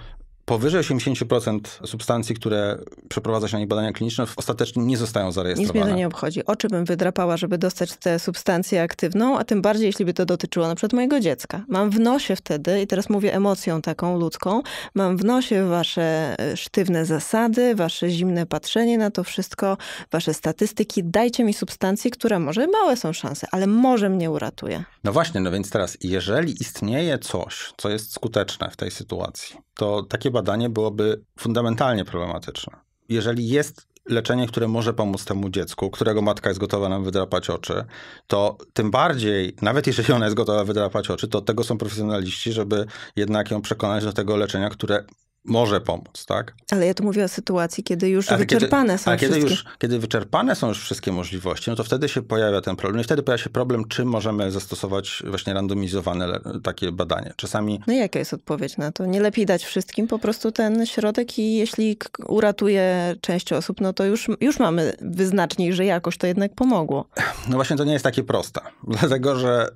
Powyżej 80% substancji, które przeprowadza się na nich badania kliniczne, ostatecznie nie zostają zarejestrowane. Nic mnie to nie obchodzi. Oczy bym wydrapała, żeby dostać tę substancję aktywną, a tym bardziej, jeśli by to dotyczyło na przykład mojego dziecka. Mam w nosie wtedy, i teraz mówię emocją taką ludzką, mam w nosie wasze e, sztywne zasady, wasze zimne patrzenie na to wszystko, wasze statystyki. Dajcie mi substancję, która może małe są szanse, ale może mnie uratuje. No właśnie, no więc teraz, jeżeli istnieje coś, co jest skuteczne w tej sytuacji, to takie badanie byłoby fundamentalnie problematyczne. Jeżeli jest leczenie, które może pomóc temu dziecku, którego matka jest gotowa nam wydrapać oczy, to tym bardziej, nawet jeżeli ona jest gotowa wydrapać oczy, to tego są profesjonaliści, żeby jednak ją przekonać do tego leczenia, które może pomóc, tak? Ale ja tu mówię o sytuacji, kiedy już ale wyczerpane kiedy, są wszystkie. Kiedy, już, kiedy wyczerpane są już wszystkie możliwości, no to wtedy się pojawia ten problem. I wtedy pojawia się problem, czy możemy zastosować właśnie randomizowane takie badanie. Czasami... No i jaka jest odpowiedź na to? Nie lepiej dać wszystkim po prostu ten środek i jeśli uratuje część osób, no to już, już mamy wyznacznik, że jakoś to jednak pomogło. No właśnie to nie jest takie proste. (laughs) Dlatego, że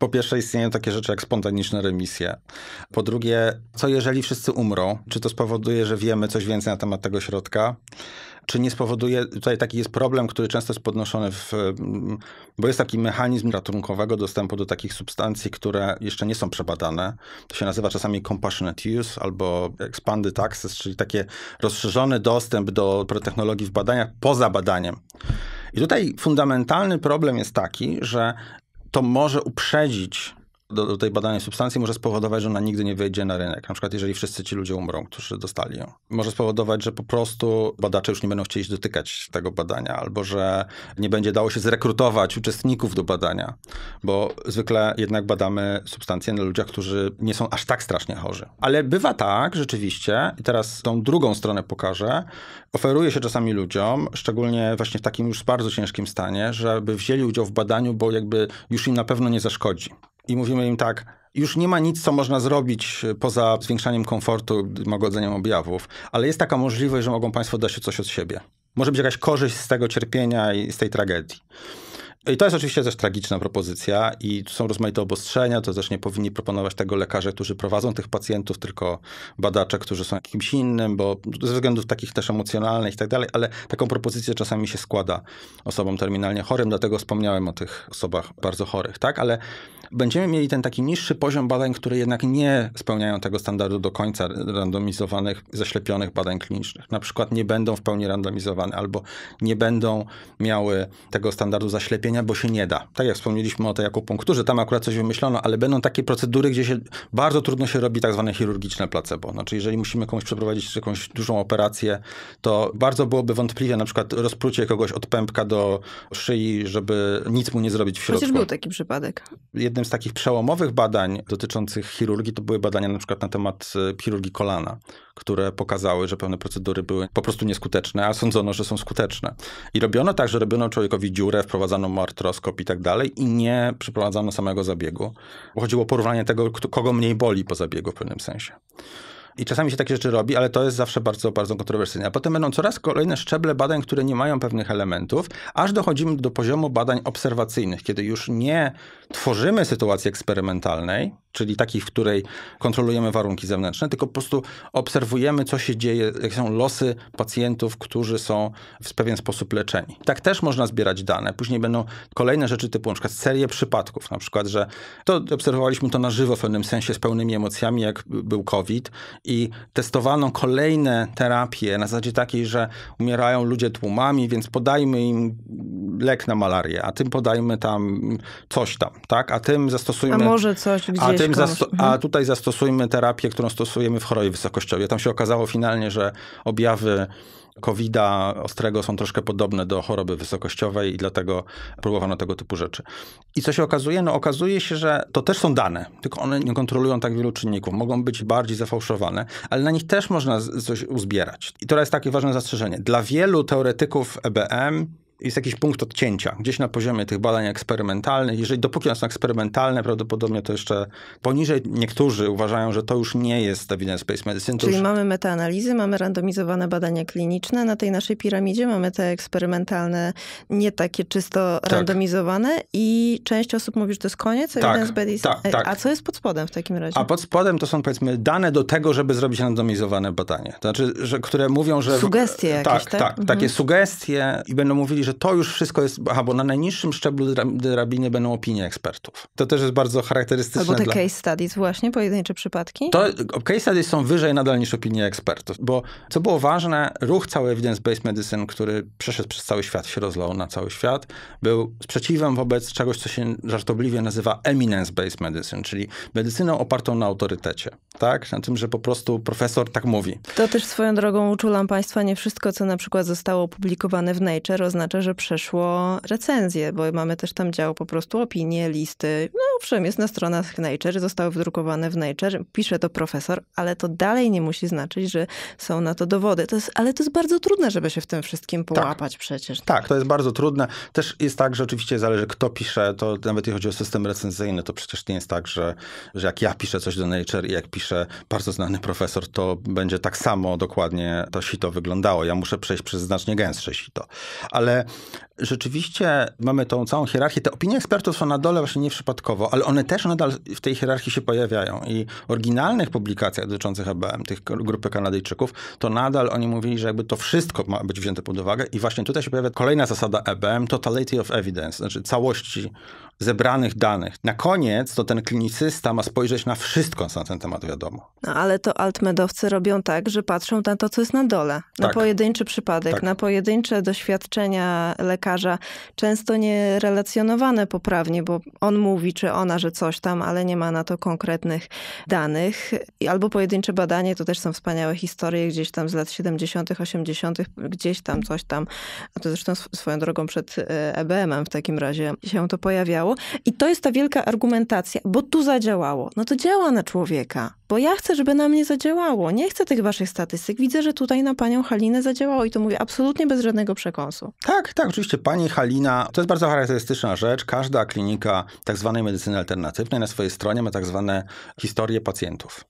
po pierwsze, istnieją takie rzeczy jak spontaniczne remisje. Po drugie, co jeżeli wszyscy umrą? Czy to spowoduje, że wiemy coś więcej na temat tego środka? Czy nie spowoduje, tutaj taki jest problem, który często jest podnoszony, w, bo jest taki mechanizm ratunkowego dostępu do takich substancji, które jeszcze nie są przebadane. To się nazywa czasami compassionate use albo expanded access, czyli takie rozszerzony dostęp do technologii w badaniach poza badaniem. I tutaj fundamentalny problem jest taki, że to może uprzedzić do, do tej badania substancji może spowodować, że ona nigdy nie wejdzie na rynek. Na przykład, jeżeli wszyscy ci ludzie umrą, którzy dostali ją. Może spowodować, że po prostu badacze już nie będą chcieli dotykać tego badania, albo że nie będzie dało się zrekrutować uczestników do badania, bo zwykle jednak badamy substancje na ludziach, którzy nie są aż tak strasznie chorzy. Ale bywa tak rzeczywiście, i teraz tą drugą stronę pokażę, oferuje się czasami ludziom, szczególnie właśnie w takim już bardzo ciężkim stanie, żeby wzięli udział w badaniu, bo jakby już im na pewno nie zaszkodzi i mówimy im tak, już nie ma nic, co można zrobić e, poza zwiększaniem komfortu, łagodzeniem objawów, ale jest taka możliwość, że mogą Państwo dać coś od siebie. Może być jakaś korzyść z tego cierpienia i z tej tragedii. I to jest oczywiście też tragiczna propozycja i tu są rozmaite obostrzenia, to też nie powinni proponować tego lekarze, którzy prowadzą tych pacjentów, tylko badacze, którzy są kimś innym, bo ze względów takich też emocjonalnych i tak dalej, ale taką propozycję czasami się składa osobom terminalnie chorym, dlatego wspomniałem o tych osobach bardzo chorych, tak? Ale będziemy mieli ten taki niższy poziom badań, które jednak nie spełniają tego standardu do końca randomizowanych, zaślepionych badań klinicznych. Na przykład nie będą w pełni randomizowane albo nie będą miały tego standardu zaślepienia załatwienia, bo się nie da. Tak jak wspomnieliśmy o tej akupunkturze, tam akurat coś wymyślono, ale będą takie procedury, gdzie się bardzo trudno się robi tak zwane chirurgiczne placebo. Znaczy, jeżeli musimy komuś przeprowadzić jakąś dużą operację, to bardzo byłoby wątpliwie na przykład rozprucie kogoś od pępka do szyi, żeby nic mu nie zrobić w środku. Przecież był taki przypadek. Jednym z takich przełomowych badań dotyczących chirurgii to były badania na przykład na temat e, chirurgii kolana które pokazały, że pewne procedury były po prostu nieskuteczne, a sądzono, że są skuteczne. I robiono tak, że robiono człowiekowi dziurę, wprowadzano mu artroskop i tak dalej i nie przeprowadzano samego zabiegu. Chodziło o porównanie tego, kogo mniej boli po zabiegu w pewnym sensie. I czasami się takie rzeczy robi, ale to jest zawsze bardzo, bardzo kontrowersyjne. A potem będą coraz kolejne szczeble badań, które nie mają pewnych elementów, aż dochodzimy do poziomu badań obserwacyjnych, kiedy już nie tworzymy sytuacji eksperymentalnej, czyli takich, w której kontrolujemy warunki zewnętrzne, tylko po prostu obserwujemy, co się dzieje, jakie są losy pacjentów, którzy są w pewien sposób leczeni. Tak też można zbierać dane. Później będą kolejne rzeczy typu na przykład serię przypadków, na przykład, że to obserwowaliśmy to na żywo w pewnym sensie z pełnymi emocjami, jak był COVID i testowano kolejne terapie na zasadzie takiej, że umierają ludzie tłumami, więc podajmy im lek na malarię, a tym podajmy tam coś tam, tak? A tym zastosujmy... A może coś gdzieś tym zasto- a tutaj zastosujmy terapię, którą stosujemy w chorobie wysokościowej. Tam się okazało finalnie, że objawy covid ostrego są troszkę podobne do choroby wysokościowej i dlatego próbowano tego typu rzeczy. I co się okazuje? No okazuje się, że to też są dane, tylko one nie kontrolują tak wielu czynników. Mogą być bardziej zafałszowane, ale na nich też można coś uzbierać. I to jest takie ważne zastrzeżenie. Dla wielu teoretyków EBM jest jakiś punkt odcięcia, gdzieś na poziomie tych badań eksperymentalnych. Jeżeli dopóki one są eksperymentalne, prawdopodobnie to jeszcze poniżej niektórzy uważają, że to już nie jest evidence-based medicine. Czyli już... mamy metaanalizy, mamy randomizowane badania kliniczne, na tej naszej piramidzie mamy te eksperymentalne, nie takie czysto tak. randomizowane i część osób mówi, że to jest koniec tak, evidence-based. Tak, tak. A co jest pod spodem w takim razie? A pod spodem to są powiedzmy dane do tego, żeby zrobić randomizowane badanie. To znaczy, że, które mówią, że... Sugestie jakieś, tak? Tak, tak mhm. takie sugestie i będą mówili, że że to już wszystko jest, aha, bo na najniższym szczeblu drabiny będą opinie ekspertów. To też jest bardzo charakterystyczne. Albo te dla... case studies właśnie, pojedyncze przypadki? To case studies są wyżej nadal niż opinie ekspertów, bo co było ważne, ruch cały evidence-based medicine, który przeszedł przez cały świat, się rozlał na cały świat, był sprzeciwem wobec czegoś, co się żartobliwie nazywa eminence-based medicine, czyli medycyną opartą na autorytecie, tak? Na tym, że po prostu profesor tak mówi. To też swoją drogą uczulam Państwa, nie wszystko, co na przykład zostało opublikowane w Nature, oznacza, że przeszło recenzję, bo mamy też tam dział po prostu opinie, listy. No owszem, jest na stronach Nature, zostały wydrukowane w Nature, pisze to profesor, ale to dalej nie musi znaczyć, że są na to dowody. To jest, ale to jest bardzo trudne, żeby się w tym wszystkim tak. połapać tak. przecież. Tak, to jest bardzo trudne. Też jest tak, że oczywiście zależy kto pisze, to nawet jeśli chodzi o system recenzyjny, to przecież nie jest tak, że, że jak ja piszę coś do Nature i jak pisze bardzo znany profesor, to będzie tak samo dokładnie to sito wyglądało. Ja muszę przejść przez znacznie gęstsze sito. Ale rzeczywiście mamy tą całą hierarchię. Te opinie ekspertów są na dole właśnie nieprzypadkowo, ale one też nadal w tej hierarchii się pojawiają. I w oryginalnych publikacjach dotyczących EBM, tych grupy Kanadyjczyków, to nadal oni mówili, że jakby to wszystko ma być wzięte pod uwagę. I właśnie tutaj się pojawia kolejna zasada EBM, totality of evidence, znaczy całości zebranych danych. Na koniec to ten klinicysta ma spojrzeć na wszystko, co na ten temat wiadomo. No, ale to altmedowcy robią tak, że patrzą na to, co jest na dole, na tak. pojedynczy przypadek, tak. na pojedyncze doświadczenia lekarza, często nie relacjonowane poprawnie, bo on mówi czy ona, że coś tam, ale nie ma na to konkretnych danych. Albo pojedyncze badanie, to też są wspaniałe historie gdzieś tam z lat 70., 80., gdzieś tam coś tam. A To zresztą swoją drogą przed EBM-em e w takim razie się to pojawiało i to jest ta wielka argumentacja, bo tu zadziałało. No to działa na człowieka bo ja chcę, żeby na mnie zadziałało. Nie chcę tych waszych statystyk. Widzę, że tutaj na panią Halinę zadziałało i to mówię absolutnie bez żadnego przekąsu. Tak, tak, oczywiście. Pani Halina, to jest bardzo charakterystyczna rzecz. Każda klinika tak zwanej medycyny alternatywnej na swojej stronie ma tak zwane historie pacjentów.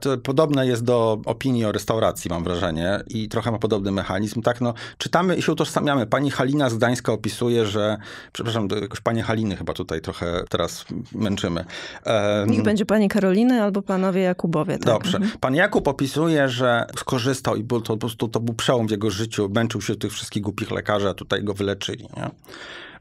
To podobne jest do opinii o restauracji, mam wrażenie, i trochę ma podobny mechanizm. Tak, no, czytamy i się utożsamiamy. Pani Halina z Gdańska opisuje, że, przepraszam, jakoś pani Haliny chyba tutaj trochę teraz męczymy. Um, Niech będzie pani Karoliny albo panowie Jakub Jakubowie. Tak. Dobrze. Mhm. Pan Jakub opisuje, że skorzystał i był to, po prostu to był przełom w jego życiu. Męczył się tych wszystkich głupich lekarzy, a tutaj go wyleczyli. Nie?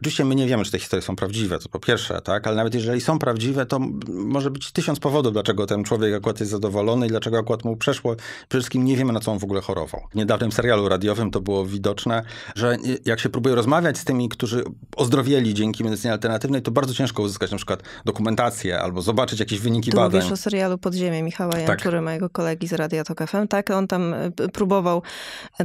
Oczywiście my nie wiemy, czy te historie są prawdziwe, to po pierwsze, tak? Ale nawet jeżeli są prawdziwe, to może być tysiąc powodów, dlaczego ten człowiek akurat jest zadowolony i dlaczego akurat mu przeszło. Przede wszystkim nie wiemy, na co on w ogóle chorował. W niedawnym serialu radiowym to było widoczne, że jak się próbuje rozmawiać z tymi, którzy ozdrowieli dzięki medycynie alternatywnej, to bardzo ciężko uzyskać na przykład dokumentację albo zobaczyć jakieś wyniki tu badań. Mówisz o serialu Podziemie Michała Janczury, tak. mojego kolegi z Radia Tok FM. Tak, on tam e, próbował,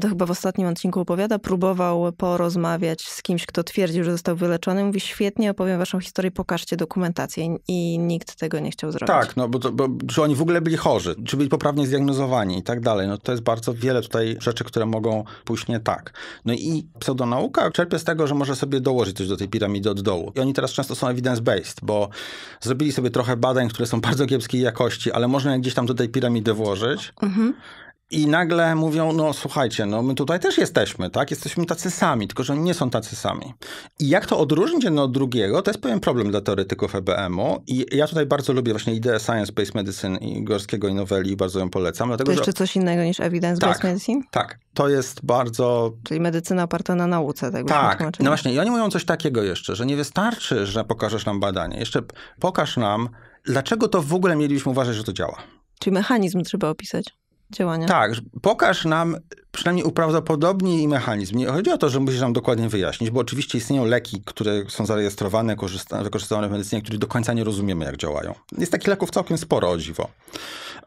to chyba w ostatnim odcinku opowiada, próbował porozmawiać z kimś, kto twierdził, że został wyleczony, mówi świetnie, opowiem waszą historię, pokażcie dokumentację i nikt tego nie chciał zrobić. Tak, no bo, to, bo czy oni w ogóle byli chorzy, czy byli poprawnie zdiagnozowani i tak dalej. No to jest bardzo wiele tutaj rzeczy, które mogą pójść nie tak. No i pseudonauka czerpie z tego, że może sobie dołożyć coś do tej piramidy od dołu. I oni teraz często są evidence-based, bo zrobili sobie trochę badań, które są (laughs) bardzo kiepskiej jakości, ale można je gdzieś tam do tej piramidy włożyć. Mhm. I nagle mówią, no słuchajcie, no my tutaj też jesteśmy, tak? Jesteśmy tacy sami, tylko że oni nie są tacy sami. I jak to odróżnić jedno od drugiego, to jest pewien problem dla teoretyków EBM-u. I ja tutaj bardzo lubię właśnie ideę science-based medicine i Gorskiego i Noweli, bardzo ją polecam. Dlatego, to jeszcze że... coś innego niż evidence-based tak, medicine? Tak, to jest bardzo... Czyli medycyna oparta na nauce, tak? Tak, no właśnie. I oni mówią coś takiego jeszcze, że nie wystarczy, że pokażesz nam badanie. Jeszcze pokaż nam, dlaczego to w ogóle mielibyśmy uważać, że to działa. Czyli mechanizm trzeba opisać działania. Tak, pokaż nam, przynajmniej uprawdopodobnij mechanizm. Nie chodzi o to, że musisz nam dokładnie wyjaśnić, bo oczywiście istnieją leki, które są zarejestrowane, wykorzystywane w medycynie, których do końca nie rozumiemy, jak działają. Jest takich leków całkiem sporo, o dziwo.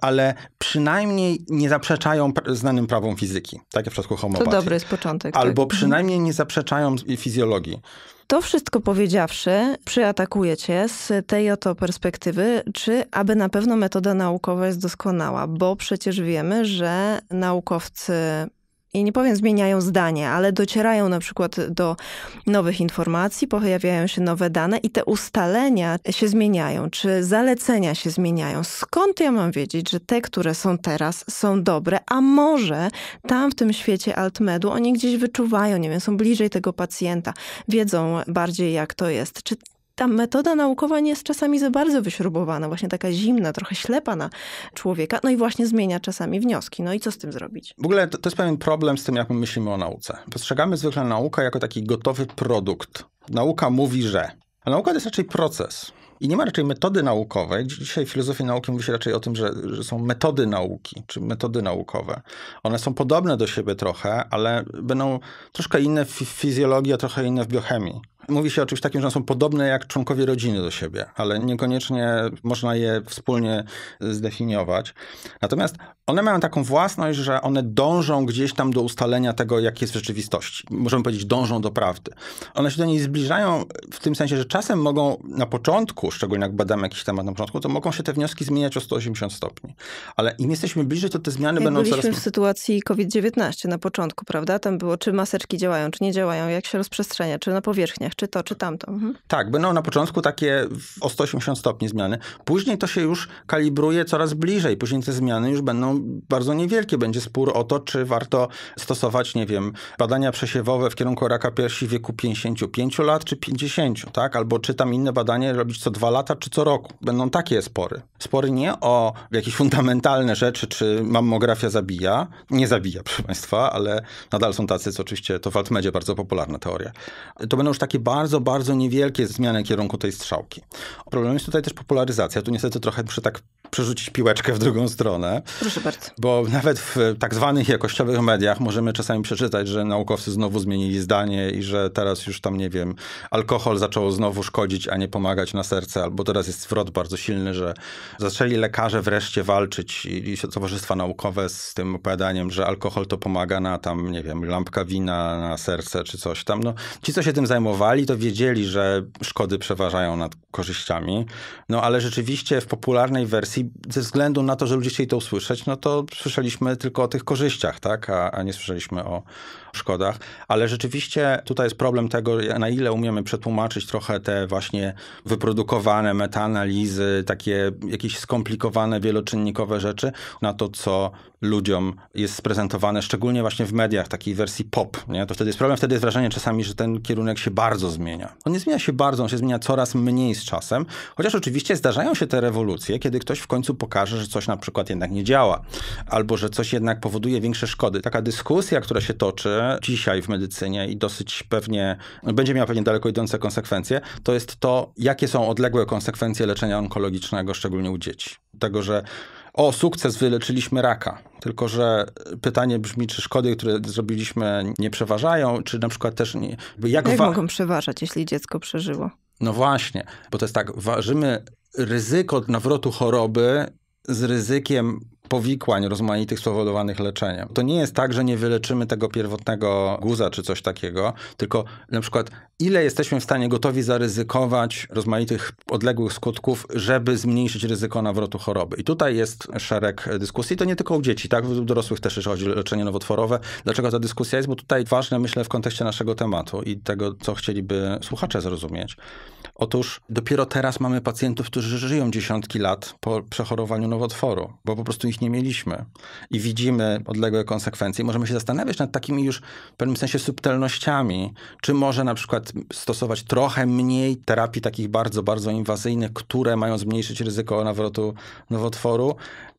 Ale przynajmniej nie zaprzeczają znanym prawom fizyki, tak jak w przypadku homeopatii. To dobry jest początek. Albo tak. Mhm. przynajmniej nie zaprzeczają fizjologii. To wszystko powiedziawszy, przyatakuje cię z tej oto perspektywy, czy aby na pewno metoda naukowa jest doskonała, bo przecież wiemy, że naukowcy i nie powiem zmieniają zdanie, ale docierają na przykład do nowych informacji, pojawiają się nowe dane i te ustalenia się zmieniają, czy zalecenia się zmieniają. Skąd ja mam wiedzieć, że te, które są teraz, są dobre, a może tam w tym świecie altmedu oni gdzieś wyczuwają, nie wiem, są bliżej tego pacjenta, wiedzą bardziej jak to jest. Czy ta metoda naukowa nie jest czasami za bardzo wyśrubowana, właśnie taka zimna, trochę ślepa na człowieka, no i właśnie zmienia czasami wnioski. No i co z tym zrobić? W ogóle to, to jest pewien problem z tym, jak my myślimy o nauce. Postrzegamy zwykle naukę jako taki gotowy produkt. Nauka mówi, że. A nauka to jest raczej proces. I nie ma raczej metody naukowej. Dzisiaj w filozofii nauki mówi się raczej o tym, że, że, są metody nauki, czy metody naukowe. One są podobne do siebie trochę, ale będą troszkę inne w fizjologii, a trochę inne w biochemii. Mówi się o czymś takim, że są podobne jak członkowie rodziny do siebie, ale niekoniecznie można je wspólnie zdefiniować. Natomiast one mają taką własność, że one dążą gdzieś tam do ustalenia tego, jak jest w rzeczywistości. Możemy powiedzieć, dążą do prawdy. One się do niej zbliżają w tym sensie, że czasem mogą na początku, szczególnie jak badamy jakiś temat na początku, to mogą się te wnioski zmieniać o 180 stopni. Ale im jesteśmy bliżej, to te zmiany jak będą byliśmy coraz... byliśmy w sytuacji COVID-19 na początku, prawda? Tam było, czy maseczki działają, czy nie działają, jak się rozprzestrzenia, czy na powierzchniach zmianach, czy to, czy tamto. Mhm. Tak, będą na początku takie o 180 stopni zmiany. Później to się już kalibruje coraz bliżej. Później te zmiany już będą bardzo niewielkie. Będzie spór o to, czy warto stosować, nie wiem, badania przesiewowe w kierunku raka piersi w wieku 55 lat, czy 50, tak? Albo czy tam inne badanie robić co dwa lata, czy co roku. Będą takie spory. Spory nie o jakieś fundamentalne rzeczy, czy mammografia zabija. Nie zabija, proszę Państwa, ale nadal są tacy, co oczywiście to w Altmedzie bardzo popularna teoria. To będą już takie bardzo, bardzo niewielkie zmiany kierunku tej strzałki. Problem jest tutaj też popularyzacja. Tu niestety trochę muszę tak przerzucić piłeczkę w drugą stronę. Proszę bardzo. Bo nawet w tak zwanych jakościowych mediach możemy czasami przeczytać, że naukowcy znowu zmienili zdanie i że teraz już tam, nie wiem, alkohol zaczął znowu szkodzić, a nie pomagać na serce, albo teraz jest zwrot bardzo silny, że zaczęli lekarze wreszcie walczyć i, i towarzystwa naukowe z tym opowiadaniem, że alkohol to pomaga na tam, nie wiem, lampka wina na serce czy coś tam. No, ci, co się tym zajmowali, budowali, to wiedzieli, że szkody przeważają nad korzyściami. No ale rzeczywiście w popularnej wersji, ze względu na to, że ludzie chcieli to usłyszeć, no to słyszeliśmy tylko o tych korzyściach, tak? A, a nie słyszeliśmy o, szkodach, ale rzeczywiście tutaj jest problem tego, na ile umiemy przetłumaczyć trochę te właśnie wyprodukowane metaanalizy, takie jakieś skomplikowane, wieloczynnikowe rzeczy na to, co ludziom jest prezentowane, szczególnie właśnie w mediach, takiej wersji pop, nie? to wtedy jest problem, wtedy jest wrażenie czasami, że ten kierunek się bardzo zmienia. On nie zmienia się bardzo, on się zmienia coraz mniej z czasem, chociaż oczywiście zdarzają się te rewolucje, kiedy ktoś w końcu pokaże, że coś na przykład jednak nie działa, albo że coś jednak powoduje większe szkody. Taka dyskusja, która się toczy dzisiaj w medycynie i dosyć pewnie, będzie miała pewnie daleko idące konsekwencje, to jest to, jakie są odległe konsekwencje leczenia onkologicznego, szczególnie u dzieci. Tego, że o, sukces, wyleczyliśmy raka. Tylko, że pytanie brzmi, czy szkody, które zrobiliśmy, nie przeważają, czy na przykład też nie. Jak, jak mogą przeważać, jeśli dziecko przeżyło? No właśnie, bo to jest tak, ważymy ryzyko nawrotu choroby z ryzykiem powikłań rozmaitych spowodowanych leczeniem. To nie jest tak, że nie wyleczymy tego pierwotnego guza czy coś takiego, tylko na przykład ile jesteśmy w stanie gotowi zaryzykować rozmaitych odległych skutków, żeby zmniejszyć ryzyko nawrotu choroby. I tutaj jest szereg dyskusji, to nie tylko u dzieci, tak? U dorosłych też chodzi o leczenie nowotworowe. Dlaczego ta dyskusja jest? Bo tutaj ważne myślę w kontekście naszego tematu i tego, co chcieliby słuchacze zrozumieć. Otóż dopiero teraz mamy pacjentów, którzy żyją dziesiątki lat po przechorowaniu nowotworu, bo po prostu ich nie mieliśmy i widzimy odległe konsekwencje, możemy się zastanawiać nad takimi już w pewnym sensie subtelnościami, czy może na przykład stosować trochę mniej terapii takich bardzo, bardzo inwazyjnych, które mają zmniejszyć ryzyko nawrotu nowotworu,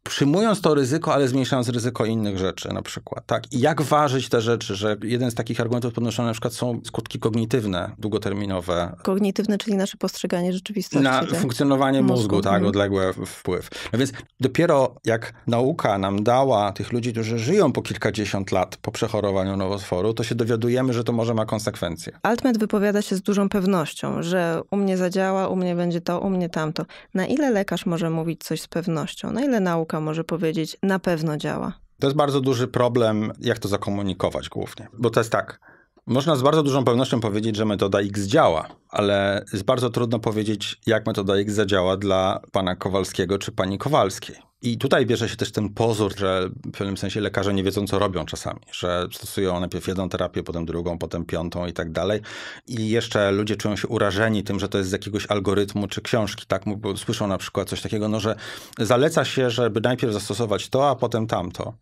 przyjmując to ryzyko, ale zmniejszając ryzyko innych rzeczy na przykład, tak? I jak ważyć te rzeczy, że jeden z takich argumentów podnoszonych na przykład są skutki kognitywne, długoterminowe. Kognitywne, czyli nasze postrzeganie rzeczywistości. Na tak? funkcjonowanie mózgu, mózgu tak? Mhm. Odległy wpływ. No więc dopiero jak nauka nam dała tych ludzi, którzy żyją po kilkadziesiąt lat po przechorowaniu nowotworu, to się dowiadujemy, że to może ma konsekwencje. Altmed wypowiada się z dużą pewnością, że u mnie zadziała, u mnie będzie to, u mnie tamto. Na ile lekarz może mówić coś z pewnością? Na ile nauka nauka może powiedzieć, na pewno działa. To jest bardzo duży problem, jak to zakomunikować głównie. Bo to jest tak, można z bardzo dużą pewnością powiedzieć, że metoda X działa, ale jest bardzo trudno powiedzieć, jak metoda X zadziała dla pana Kowalskiego czy pani Kowalskiej. I tutaj bierze się też ten pozór, że w pewnym sensie lekarze nie wiedzą, co robią czasami, że stosują najpierw jedną terapię, potem drugą, potem piątą i tak dalej. I jeszcze ludzie czują się urażeni tym, że to jest z jakiegoś algorytmu czy książki, tak? Bo słyszą na przykład coś takiego, no, że zaleca się, żeby najpierw zastosować to, a potem tamto.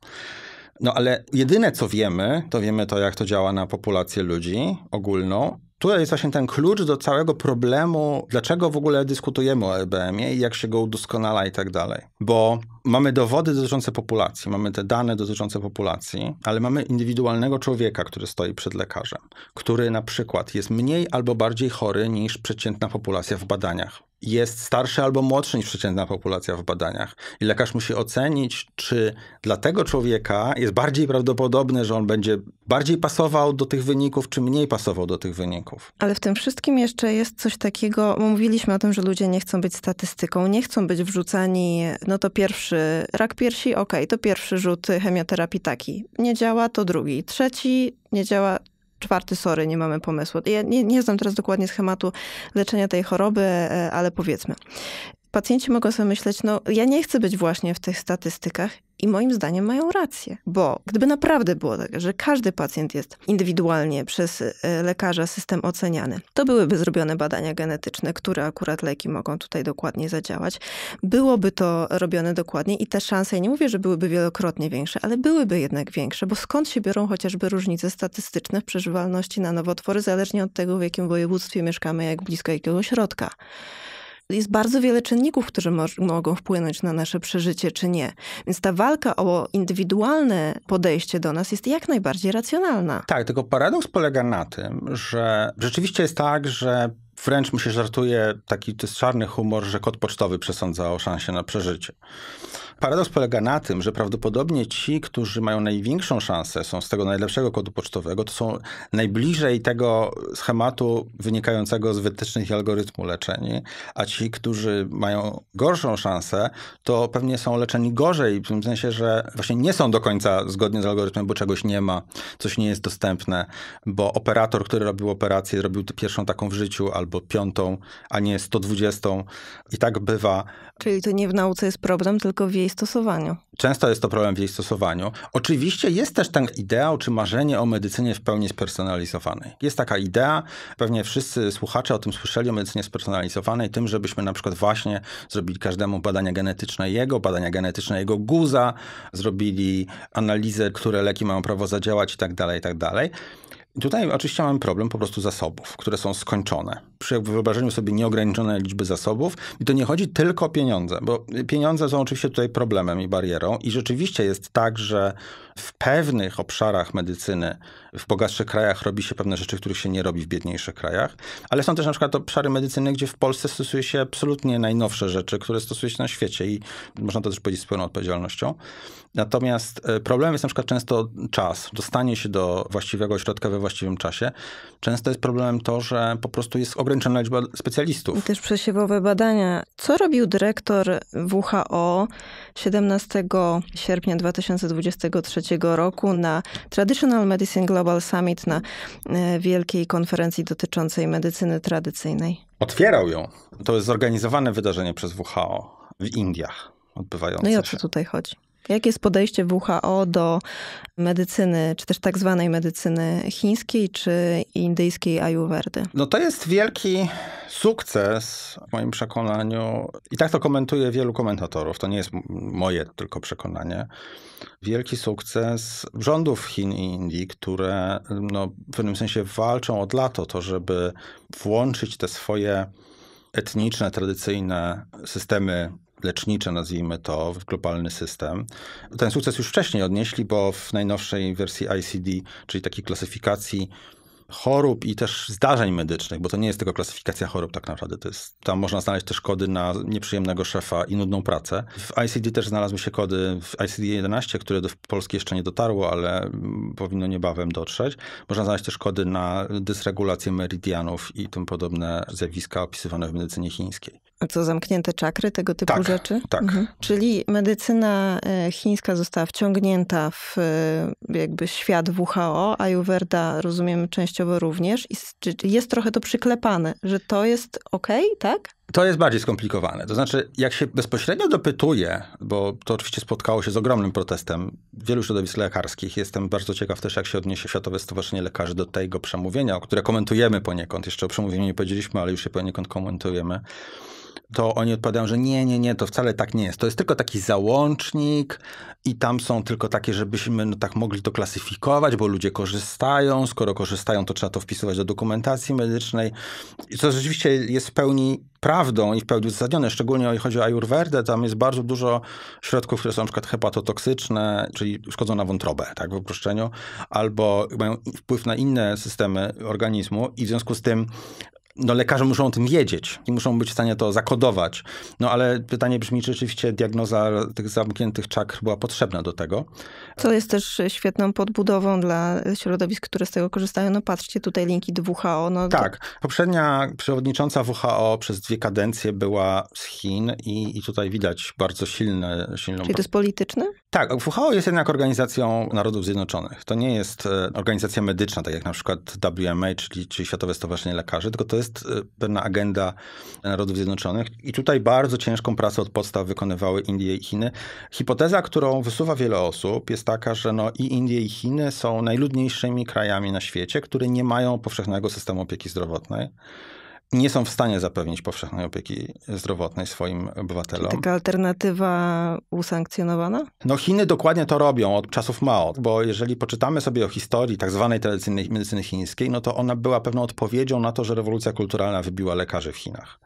No ale jedyne co wiemy, to wiemy to, jak to działa na populację ludzi ogólną, Tutaj jest właśnie ten klucz do całego problemu, dlaczego w ogóle dyskutujemy o EBM-ie i jak się go udoskonala i tak dalej. Bo mamy dowody dotyczące populacji, mamy te dane dotyczące populacji, ale mamy indywidualnego człowieka, który stoi przed lekarzem, który na przykład jest mniej albo bardziej chory niż przeciętna populacja w badaniach jest starszy albo młodszy niż przeciętna populacja w badaniach. I lekarz musi ocenić, czy dla tego człowieka jest bardziej prawdopodobne, że on będzie bardziej pasował do tych wyników, czy mniej pasował do tych wyników. Ale w tym wszystkim jeszcze jest coś takiego, mówiliśmy o tym, że ludzie nie chcą być statystyką, nie chcą być wrzucani, no to pierwszy rak piersi, okej, okay, to pierwszy rzut chemioterapii taki. Nie działa, to drugi. Trzeci nie działa, czwarty, sorry, nie mamy pomysłu. Ja nie, nie znam teraz dokładnie schematu leczenia tej choroby, e, ale powiedzmy pacjenci mogą sobie myśleć, no ja nie chcę być właśnie w tych statystykach i moim zdaniem mają rację, bo gdyby naprawdę było tak, że każdy pacjent jest indywidualnie przez e, lekarza system oceniany, to byłyby zrobione badania genetyczne, które akurat leki mogą tutaj dokładnie zadziałać. Byłoby to robione dokładnie i te szanse, ja nie mówię, że byłyby wielokrotnie większe, ale byłyby jednak większe, bo skąd się biorą chociażby różnice statystyczne w przeżywalności na nowotwory, zależnie od tego, w jakim województwie mieszkamy, jak blisko jakiego środka jest bardzo wiele czynników, które mo mogą wpłynąć na nasze przeżycie czy nie. Więc ta walka o indywidualne podejście do nas jest jak najbardziej racjonalna. Tak, tylko paradoks polega na tym, że rzeczywiście jest tak, że wręcz mi się żartuje taki to jest czarny humor, że kod pocztowy przesądza o szansie na przeżycie. Paradoks polega na tym, że prawdopodobnie ci, którzy mają największą szansę, są z tego najlepszego kodu pocztowego, to są najbliżej tego schematu wynikającego z wytycznych i algorytmu leczenia, a ci, którzy mają gorszą szansę, to pewnie są leczeni gorzej, w tym sensie, że właśnie nie są do końca zgodnie z algorytmem, bo czegoś nie ma, coś nie jest dostępne, bo operator, który robił operację, robił pierwszą taką w życiu albo piątą, a nie 120 i tak bywa. Czyli to nie w nauce jest problem, tylko w jej stosowaniu. Często jest to problem w jej stosowaniu. Oczywiście jest też ten ideał czy marzenie o medycynie w pełni spersonalizowanej. Jest taka idea, pewnie wszyscy słuchacze o tym słyszeli, o medycynie spersonalizowanej, tym, żebyśmy na przykład właśnie zrobili każdemu badania genetyczne jego, badania genetyczne jego guza, zrobili analizę, które leki mają prawo zadziałać i tak dalej, i tak dalej. Tutaj oczywiście mamy problem po prostu zasobów, które są skończone przy wyobrażeniu sobie nieograniczonej liczby zasobów. I to nie chodzi tylko o pieniądze, bo pieniądze są oczywiście tutaj problemem i barierą. I rzeczywiście jest tak, że w pewnych obszarach medycyny w bogatszych krajach robi się pewne rzeczy, których się nie robi w biedniejszych krajach, ale są też na przykład obszary medycyny, gdzie w Polsce stosuje się absolutnie najnowsze rzeczy, które stosuje się na świecie i można to też powiedzieć z pełną odpowiedzialnością. Natomiast e, problemem jest na przykład często czas, dostanie się do właściwego ośrodka we właściwym czasie. Często jest problemem to, że po prostu jest ograniczony ograniczona liczba specjalistów. I też przesiewowe badania. Co robił dyrektor WHO 17 sierpnia 2023 roku na Traditional Medicine Global Summit, na e, wielkiej konferencji dotyczącej medycyny tradycyjnej? Otwierał ją. To jest zorganizowane wydarzenie przez WHO w Indiach odbywające No i o co się. tutaj chodzi? Jakie jest podejście WHO do medycyny, czy też tak zwanej medycyny chińskiej, czy indyjskiej ayurvedy? No to jest wielki sukces w moim przekonaniu i tak to komentuje wielu komentatorów, to nie jest moje tylko przekonanie. Wielki sukces rządów Chin i Indii, które no, w pewnym sensie walczą od lat o to, żeby włączyć te swoje etniczne, tradycyjne systemy lecznicze, nazwijmy to, w globalny system. Ten sukces już wcześniej odnieśli, bo w najnowszej wersji ICD, czyli takiej klasyfikacji chorób i też zdarzeń medycznych, bo to nie jest tylko klasyfikacja chorób tak naprawdę. To jest, tam można znaleźć też kody na nieprzyjemnego szefa i nudną pracę. W ICD też znalazły się kody w ICD-11, które do Polski jeszcze nie dotarło, ale powinno niebawem dotrzeć. Można znaleźć też kody na dysregulację meridianów i tym podobne zjawiska opisywane w medycynie chińskiej co, zamknięte czakry, tego typu tak, rzeczy? Tak. Mhm. Czyli medycyna e, chińska została wciągnięta w e, jakby świat WHO, a Juwerda rozumiemy częściowo również. I jest trochę to przyklepane, że to jest ok, tak? To jest bardziej skomplikowane. To znaczy, jak się bezpośrednio dopytuje, bo to oczywiście spotkało się z ogromnym protestem wielu środowisk lekarskich. Jestem bardzo ciekaw też, jak się odniesie Światowe Stowarzyszenie Lekarzy do tego przemówienia, które komentujemy poniekąd. Jeszcze o przemówieniu nie powiedzieliśmy, ale już się poniekąd komentujemy to oni odpowiadają, że nie, nie, nie, to wcale tak nie jest. To jest tylko taki załącznik i tam są tylko takie, żebyśmy no, tak mogli to klasyfikować, bo ludzie korzystają. Skoro korzystają, to trzeba to wpisywać do dokumentacji medycznej. Co rzeczywiście jest w pełni prawdą i w pełni uzasadnione, szczególnie jeśli chodzi o ayurvedę, tam jest bardzo dużo środków, które są np. hepatotoksyczne, czyli szkodzą na wątrobę, tak, w uproszczeniu, albo mają wpływ na inne systemy organizmu i w związku z tym no lekarze muszą o tym wiedzieć i muszą być w stanie to zakodować. No ale pytanie brzmi, czy rzeczywiście diagnoza tych zamkniętych czakr była potrzebna do tego? Co jest też świetną podbudową dla środowisk, które z tego korzystają. No patrzcie, tutaj linki do WHO. No tak, to... poprzednia przewodnicząca WHO przez dwie kadencje była z Chin i, i tutaj widać bardzo silne... Silną... Czy to jest polityczne? Tak, WHO jest jednak organizacją Narodów Zjednoczonych. To nie jest e, organizacja medyczna, tak jak na przykład WMA, czyli, czyli Światowe Stowarzyszenie Lekarzy, tylko to jest jest y, pewna agenda Narodów Zjednoczonych i tutaj bardzo ciężką pracę od podstaw wykonywały Indie i Chiny. Hipoteza, którą wysuwa wiele osób jest taka, że no i Indie i Chiny są najludniejszymi krajami na świecie, które nie mają powszechnego systemu opieki zdrowotnej nie są w stanie zapewnić powszechnej opieki zdrowotnej swoim obywatelom. taka alternatywa usankcjonowana? No Chiny dokładnie to robią od czasów Mao, bo jeżeli poczytamy sobie o historii tak zwanej tradycyjnej medycyny chińskiej, no to ona była pewną odpowiedzią na to, że rewolucja kulturalna wybiła lekarzy w Chinach.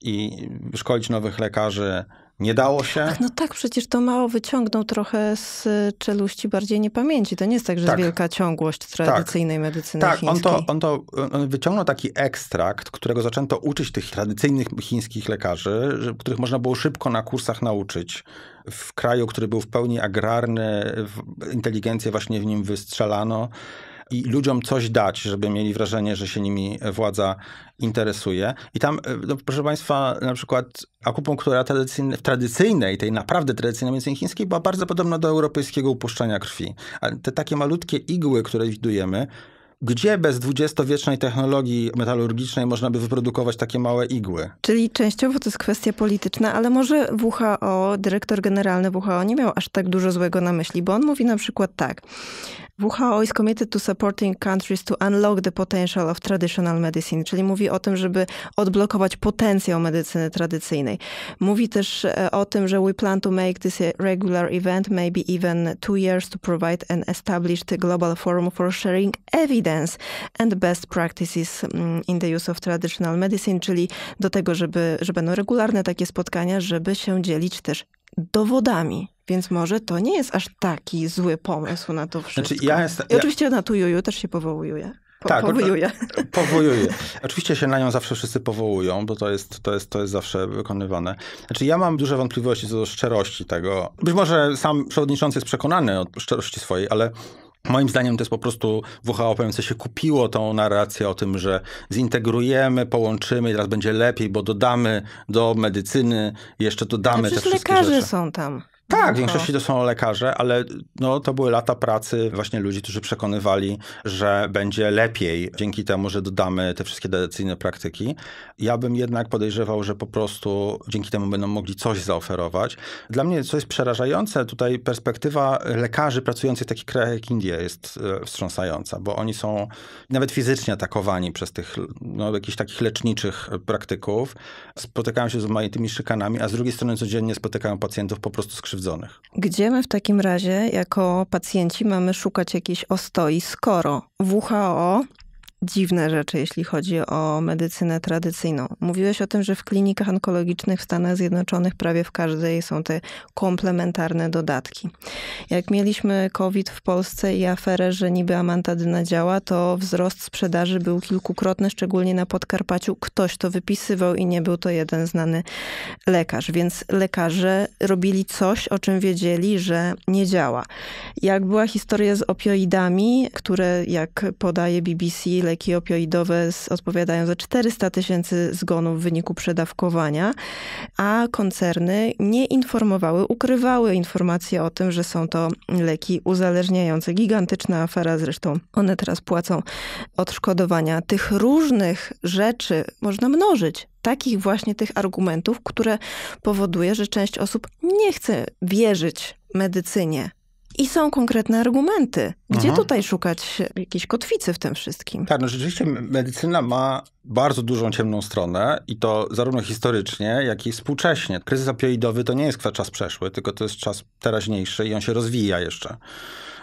I szkolić nowych lekarzy nie dało się? Ach, no tak, przecież to mało wyciągnął trochę z y, czeluści bardziej niepamięci. To nie jest tak, że tak. jest wielka ciągłość tak. tradycyjnej tak. medycyny tak, chińskiej. Tak, on to, on to y, on wyciągnął taki ekstrakt, którego zaczęto uczyć tych tradycyjnych chińskich lekarzy, których można było szybko na kursach nauczyć. W kraju, który był w pełni agrarny, inteligencję właśnie w nim wystrzelano i ludziom coś dać, żeby mieli wrażenie, że się nimi władza interesuje. I tam, e, no, proszę Państwa, na przykład akupunktura tradycyjne, w tradycyjnej, tej naprawdę tradycyjnej medycynie chińskiej była bardzo podobna do europejskiego upuszczania krwi. Ale te takie malutkie igły, które widujemy, gdzie bez dwudziestowiecznej technologii metalurgicznej można by wyprodukować takie małe igły? Czyli częściowo to jest kwestia polityczna, ale może WHO, dyrektor generalny WHO nie miał aż tak dużo złego na myśli, bo on mówi na przykład tak. WHO is committed to supporting countries to unlock the potential of traditional medicine, czyli mówi o tym, żeby odblokować potencjał medycyny tradycyjnej. Mówi też e, o tym, że we plan to make this a regular event, maybe even two years to provide an established global forum for sharing evidence Evidence and Best Practices mm, in the Use of Traditional Medicine, czyli do tego, żeby, że będą regularne takie spotkania, żeby się dzielić też dowodami. Więc może to nie jest aż taki zły pomysł na to wszystko. Znaczy ja jest, I oczywiście ja... na juju też się powołuje. Po, tak, (laughs) powołuje. Oczywiście się na nią zawsze wszyscy powołują, bo to jest, to, jest, to jest zawsze wykonywane. Znaczy ja mam duże wątpliwości co do szczerości tego. Być może sam przewodniczący jest przekonany o szczerości swojej, ale Moim zdaniem to jest po prostu WHO PMC się kupiło tą narrację o tym, że zintegrujemy, połączymy i teraz będzie lepiej, bo dodamy do medycyny, jeszcze dodamy te wszystkie Ale rzeczy. lekarze są tam. Tak, w większości to są lekarze, ale no, to były lata pracy właśnie ludzi, którzy przekonywali, że będzie lepiej dzięki temu, że dodamy te wszystkie tradycyjne praktyki. Ja bym jednak podejrzewał, że po prostu dzięki temu będą mogli coś zaoferować. Dla mnie, co jest przerażające, tutaj perspektywa lekarzy pracujących w takich krajach jak Indie jest e, wstrząsająca, bo oni są nawet fizycznie atakowani przez tych no, jakichś takich leczniczych praktyków. Spotykają się z małymi szykanami, a z drugiej strony codziennie spotykają pacjentów po prostu z gdzie my w takim razie jako pacjenci mamy szukać jakiejś ostoi, skoro WHO dziwne rzeczy, jeśli chodzi o medycynę tradycyjną. Mówiłeś o tym, że w klinikach onkologicznych w Stanach Zjednoczonych prawie w każdej są te komplementarne dodatki. Jak mieliśmy COVID w Polsce i aferę, że niby amantadyna działa, to wzrost sprzedaży był kilkukrotny, szczególnie na Podkarpaciu. Ktoś to wypisywał i nie był to jeden znany lekarz. Więc lekarze robili coś, o czym wiedzieli, że nie działa. Jak była historia z opioidami, które, jak podaje BBC, lekarze leki opioidowe odpowiadają za 400 tysięcy zgonów w wyniku przedawkowania, a koncerny nie informowały, ukrywały informacje o tym, że są to leki uzależniające. Gigantyczna afera zresztą. One teraz płacą odszkodowania. Tych różnych rzeczy można mnożyć takich właśnie tych argumentów, które powoduje, że część osób nie chce wierzyć medycynie, i są konkretne argumenty. Gdzie mhm. tutaj szukać jakiejś kotwicy w tym wszystkim? Tak, no rzeczywiście medycyna ma bardzo dużą ciemną stronę i to zarówno historycznie, jak i współcześnie. Kryzys opioidowy to nie jest czas przeszły, tylko to jest czas teraźniejszy i on się rozwija jeszcze.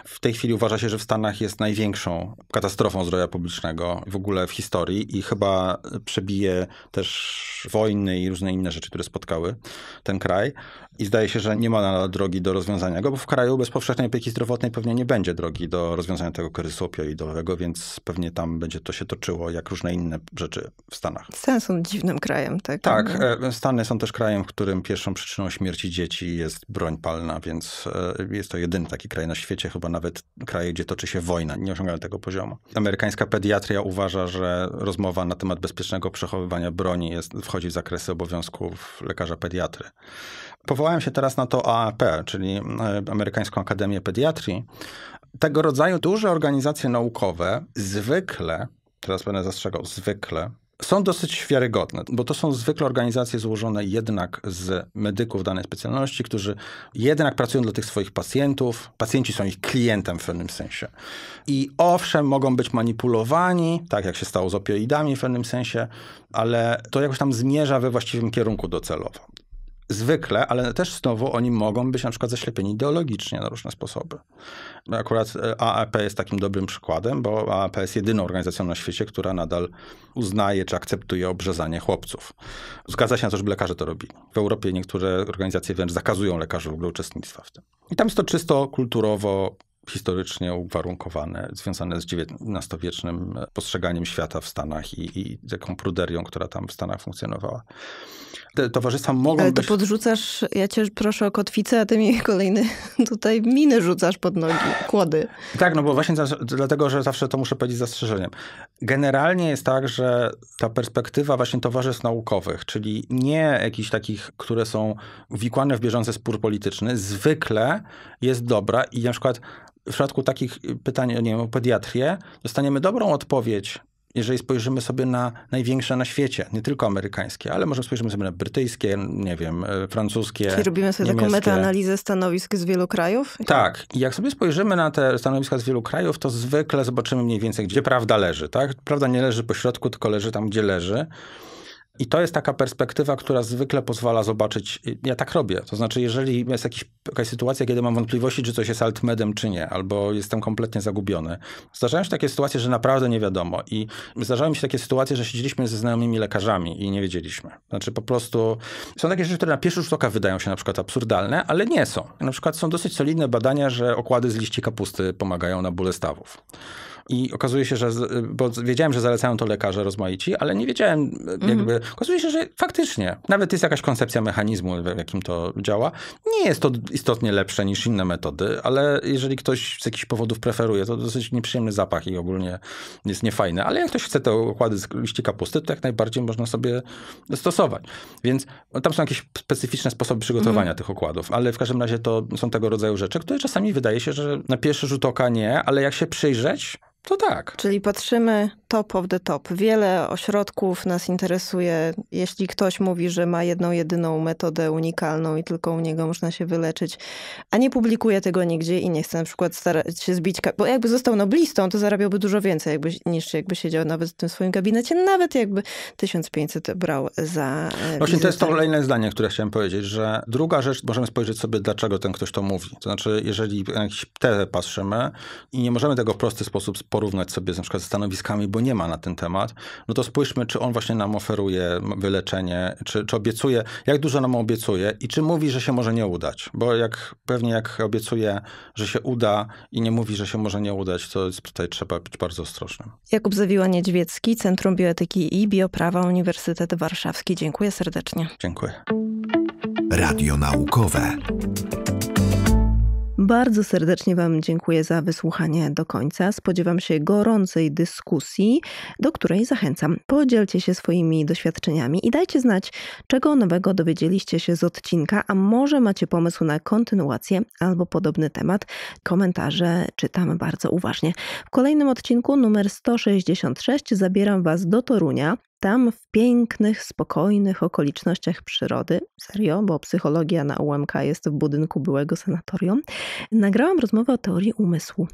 W tej chwili uważa się, że w Stanach jest największą katastrofą zdrowia publicznego w ogóle w historii i chyba przebije też wojny i różne inne rzeczy, które spotkały ten kraj. I zdaje się, że nie ma na drogi do rozwiązania go, bo w kraju bez powszechnej opieki zdrowotnej pewnie nie będzie drogi do rozwiązania tego kryzysu opioidowego, więc pewnie tam będzie to się toczyło, jak różne inne rzeczy w Stanach. Stany są dziwnym krajem, tak? Tak. No. E, Stany są też krajem, w którym pierwszą przyczyną śmierci dzieci jest broń palna, więc e, jest to jedyny taki kraj na świecie, chyba nawet kraj, gdzie toczy się wojna. Nie osiągają tego poziomu. Amerykańska pediatria uważa, że rozmowa na temat bezpiecznego przechowywania broni jest, wchodzi w zakresy obowiązków lekarza pediatry. Powołałem powołałem się teraz na to AAP, czyli e, Amerykańską Akademię Pediatrii. Tego rodzaju duże organizacje naukowe zwykle, teraz będę zastrzegał, zwykle, są dosyć wiarygodne, bo to są zwykle organizacje złożone jednak z medyków danej specjalności, którzy jednak pracują dla tych swoich pacjentów. Pacjenci są ich klientem w pewnym sensie. I owszem, mogą być manipulowani, tak jak się stało z opioidami w pewnym sensie, ale to jakoś tam zmierza we właściwym kierunku docelowo zwykle, ale też znowu oni mogą być na przykład zaślepieni ideologicznie na różne sposoby. No, akurat e, AAP jest takim dobrym przykładem, bo AAP jest jedyną organizacją na świecie, która nadal uznaje czy akceptuje obrzezanie chłopców. Zgadza się na to, żeby lekarze to robili. W Europie niektóre organizacje wręcz zakazują lekarzy w ogóle uczestnictwa w tym. I tam jest to czysto kulturowo historycznie uwarunkowane, związane z XIX-wiecznym postrzeganiem świata w Stanach i, i taką pruderią, która tam w Stanach funkcjonowała. Te towarzystwa mogą Ale to być... podrzucasz, ja cię proszę o kotwicę, a ty mi kolejny (laughs) tutaj miny rzucasz pod nogi, kłody. Tak, no bo właśnie za, dlatego, że zawsze to muszę powiedzieć z zastrzeżeniem. Generalnie jest tak, że ta perspektywa właśnie towarzystw naukowych, czyli nie jakichś takich, które są wikłane w bieżący spór polityczny, zwykle jest dobra i na przykład w przypadku takich pytań nie wiem, o pediatrię dostaniemy dobrą odpowiedź jeżeli spojrzymy sobie na największe na świecie, nie tylko amerykańskie, ale może spojrzymy sobie na brytyjskie, nie wiem, e, francuskie. Czyli robimy sobie niemieckie. taką metaanalizę stanowisk z wielu krajów? Tak. I jak sobie spojrzymy na te stanowiska z wielu krajów, to zwykle zobaczymy mniej więcej, gdzie prawda leży. Tak? Prawda nie leży po środku, tylko leży tam, gdzie leży. I to jest taka perspektywa, która zwykle pozwala zobaczyć. Ja tak robię. To znaczy, jeżeli jest jakiś, jakaś sytuacja, kiedy mam wątpliwości, czy coś jest altmedem, czy nie, albo jestem kompletnie zagubiony. Zdarzają się takie sytuacje, że naprawdę nie wiadomo. I zdarzały mi się takie sytuacje, że siedzieliśmy ze znajomymi lekarzami i nie wiedzieliśmy. Znaczy, po prostu są takie rzeczy, które na pierwszy rzut oka wydają się na przykład absurdalne, ale nie są. Na przykład są dosyć solidne badania, że okłady z liści kapusty pomagają na bóle stawów. I okazuje się, że, bo wiedziałem, że zalecają to lekarze rozmaici, ale nie wiedziałem mhm. jakby, mm. okazuje się, że faktycznie, nawet jest jakaś koncepcja mechanizmu, w jakim to działa. Nie jest to istotnie lepsze niż inne metody, ale jeżeli ktoś z jakichś powodów preferuje, to dosyć nieprzyjemny zapach i ogólnie jest niefajny. Ale jak ktoś chce te okłady z liści kapusty, to jak najbardziej można sobie stosować. Więc no, tam są jakieś specyficzne sposoby przygotowania mm. tych okładów, ale w każdym razie to są tego rodzaju rzeczy, które czasami wydaje się, że na pierwszy rzut oka nie, ale jak się przyjrzeć, to tak. Czyli patrzymy top of the top. Wiele ośrodków nas interesuje. Jeśli ktoś mówi, że ma jedną, jedyną metodę unikalną i tylko u niego można się wyleczyć, a nie publikuje tego nigdzie i nie chce na przykład starać się zbić, bo jakby został noblistą, to zarabiałby dużo więcej jakby, niż jakby siedział nawet w tym swoim gabinecie, nawet jakby 1500 brał za e, Właśnie to jest to kolejne zdanie, które chciałem powiedzieć, że druga rzecz, możemy spojrzeć sobie, dlaczego ten ktoś to mówi. To znaczy, jeżeli na te patrzymy i nie możemy tego w prosty sposób porównać sobie na przykład ze stanowiskami, bo nie ma na ten temat, no to spójrzmy, czy on właśnie nam oferuje wyleczenie, czy, czy obiecuje, jak dużo nam obiecuje i czy mówi, że się może nie udać. Bo jak pewnie jak obiecuje, że się uda i nie mówi, że się może nie udać, to tutaj trzeba być bardzo ostrożnym. Jakub Zawiła Niedźwiecki, Centrum Bioetyki i Bioprawa Uniwersytet Warszawski. Dziękuję serdecznie. Dziękuję. Radio Naukowe. Bardzo serdecznie Wam dziękuję za wysłuchanie do końca. Spodziewam się gorącej dyskusji, do której zachęcam. Podzielcie się swoimi doświadczeniami i dajcie znać, czego nowego dowiedzieliście się z odcinka, a może macie pomysł na kontynuację albo podobny temat. Komentarze czytam bardzo uważnie. W kolejnym odcinku numer 166 zabieram Was do Torunia tam w pięknych, spokojnych okolicznościach przyrody, serio, bo psychologia na UMK jest w budynku byłego sanatorium, nagrałam rozmowę o teorii umysłu.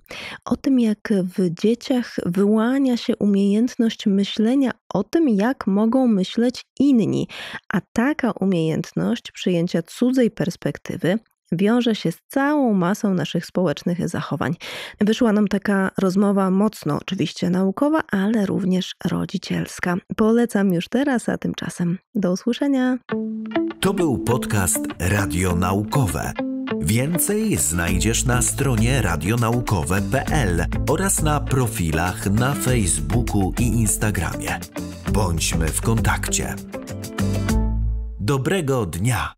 O tym, jak w dzieciach wyłania się umiejętność myślenia o tym, jak mogą myśleć inni, a taka umiejętność przyjęcia cudzej perspektywy wiąże się z całą masą naszych społecznych zachowań. Wyszła nam taka rozmowa mocno oczywiście naukowa, ale również rodzicielska. Polecam już teraz, a tymczasem do usłyszenia. To był podcast Radio Naukowe. Więcej znajdziesz na stronie radionaukowe.pl oraz na profilach na Facebooku i Instagramie. Bądźmy w kontakcie. Dobrego dnia!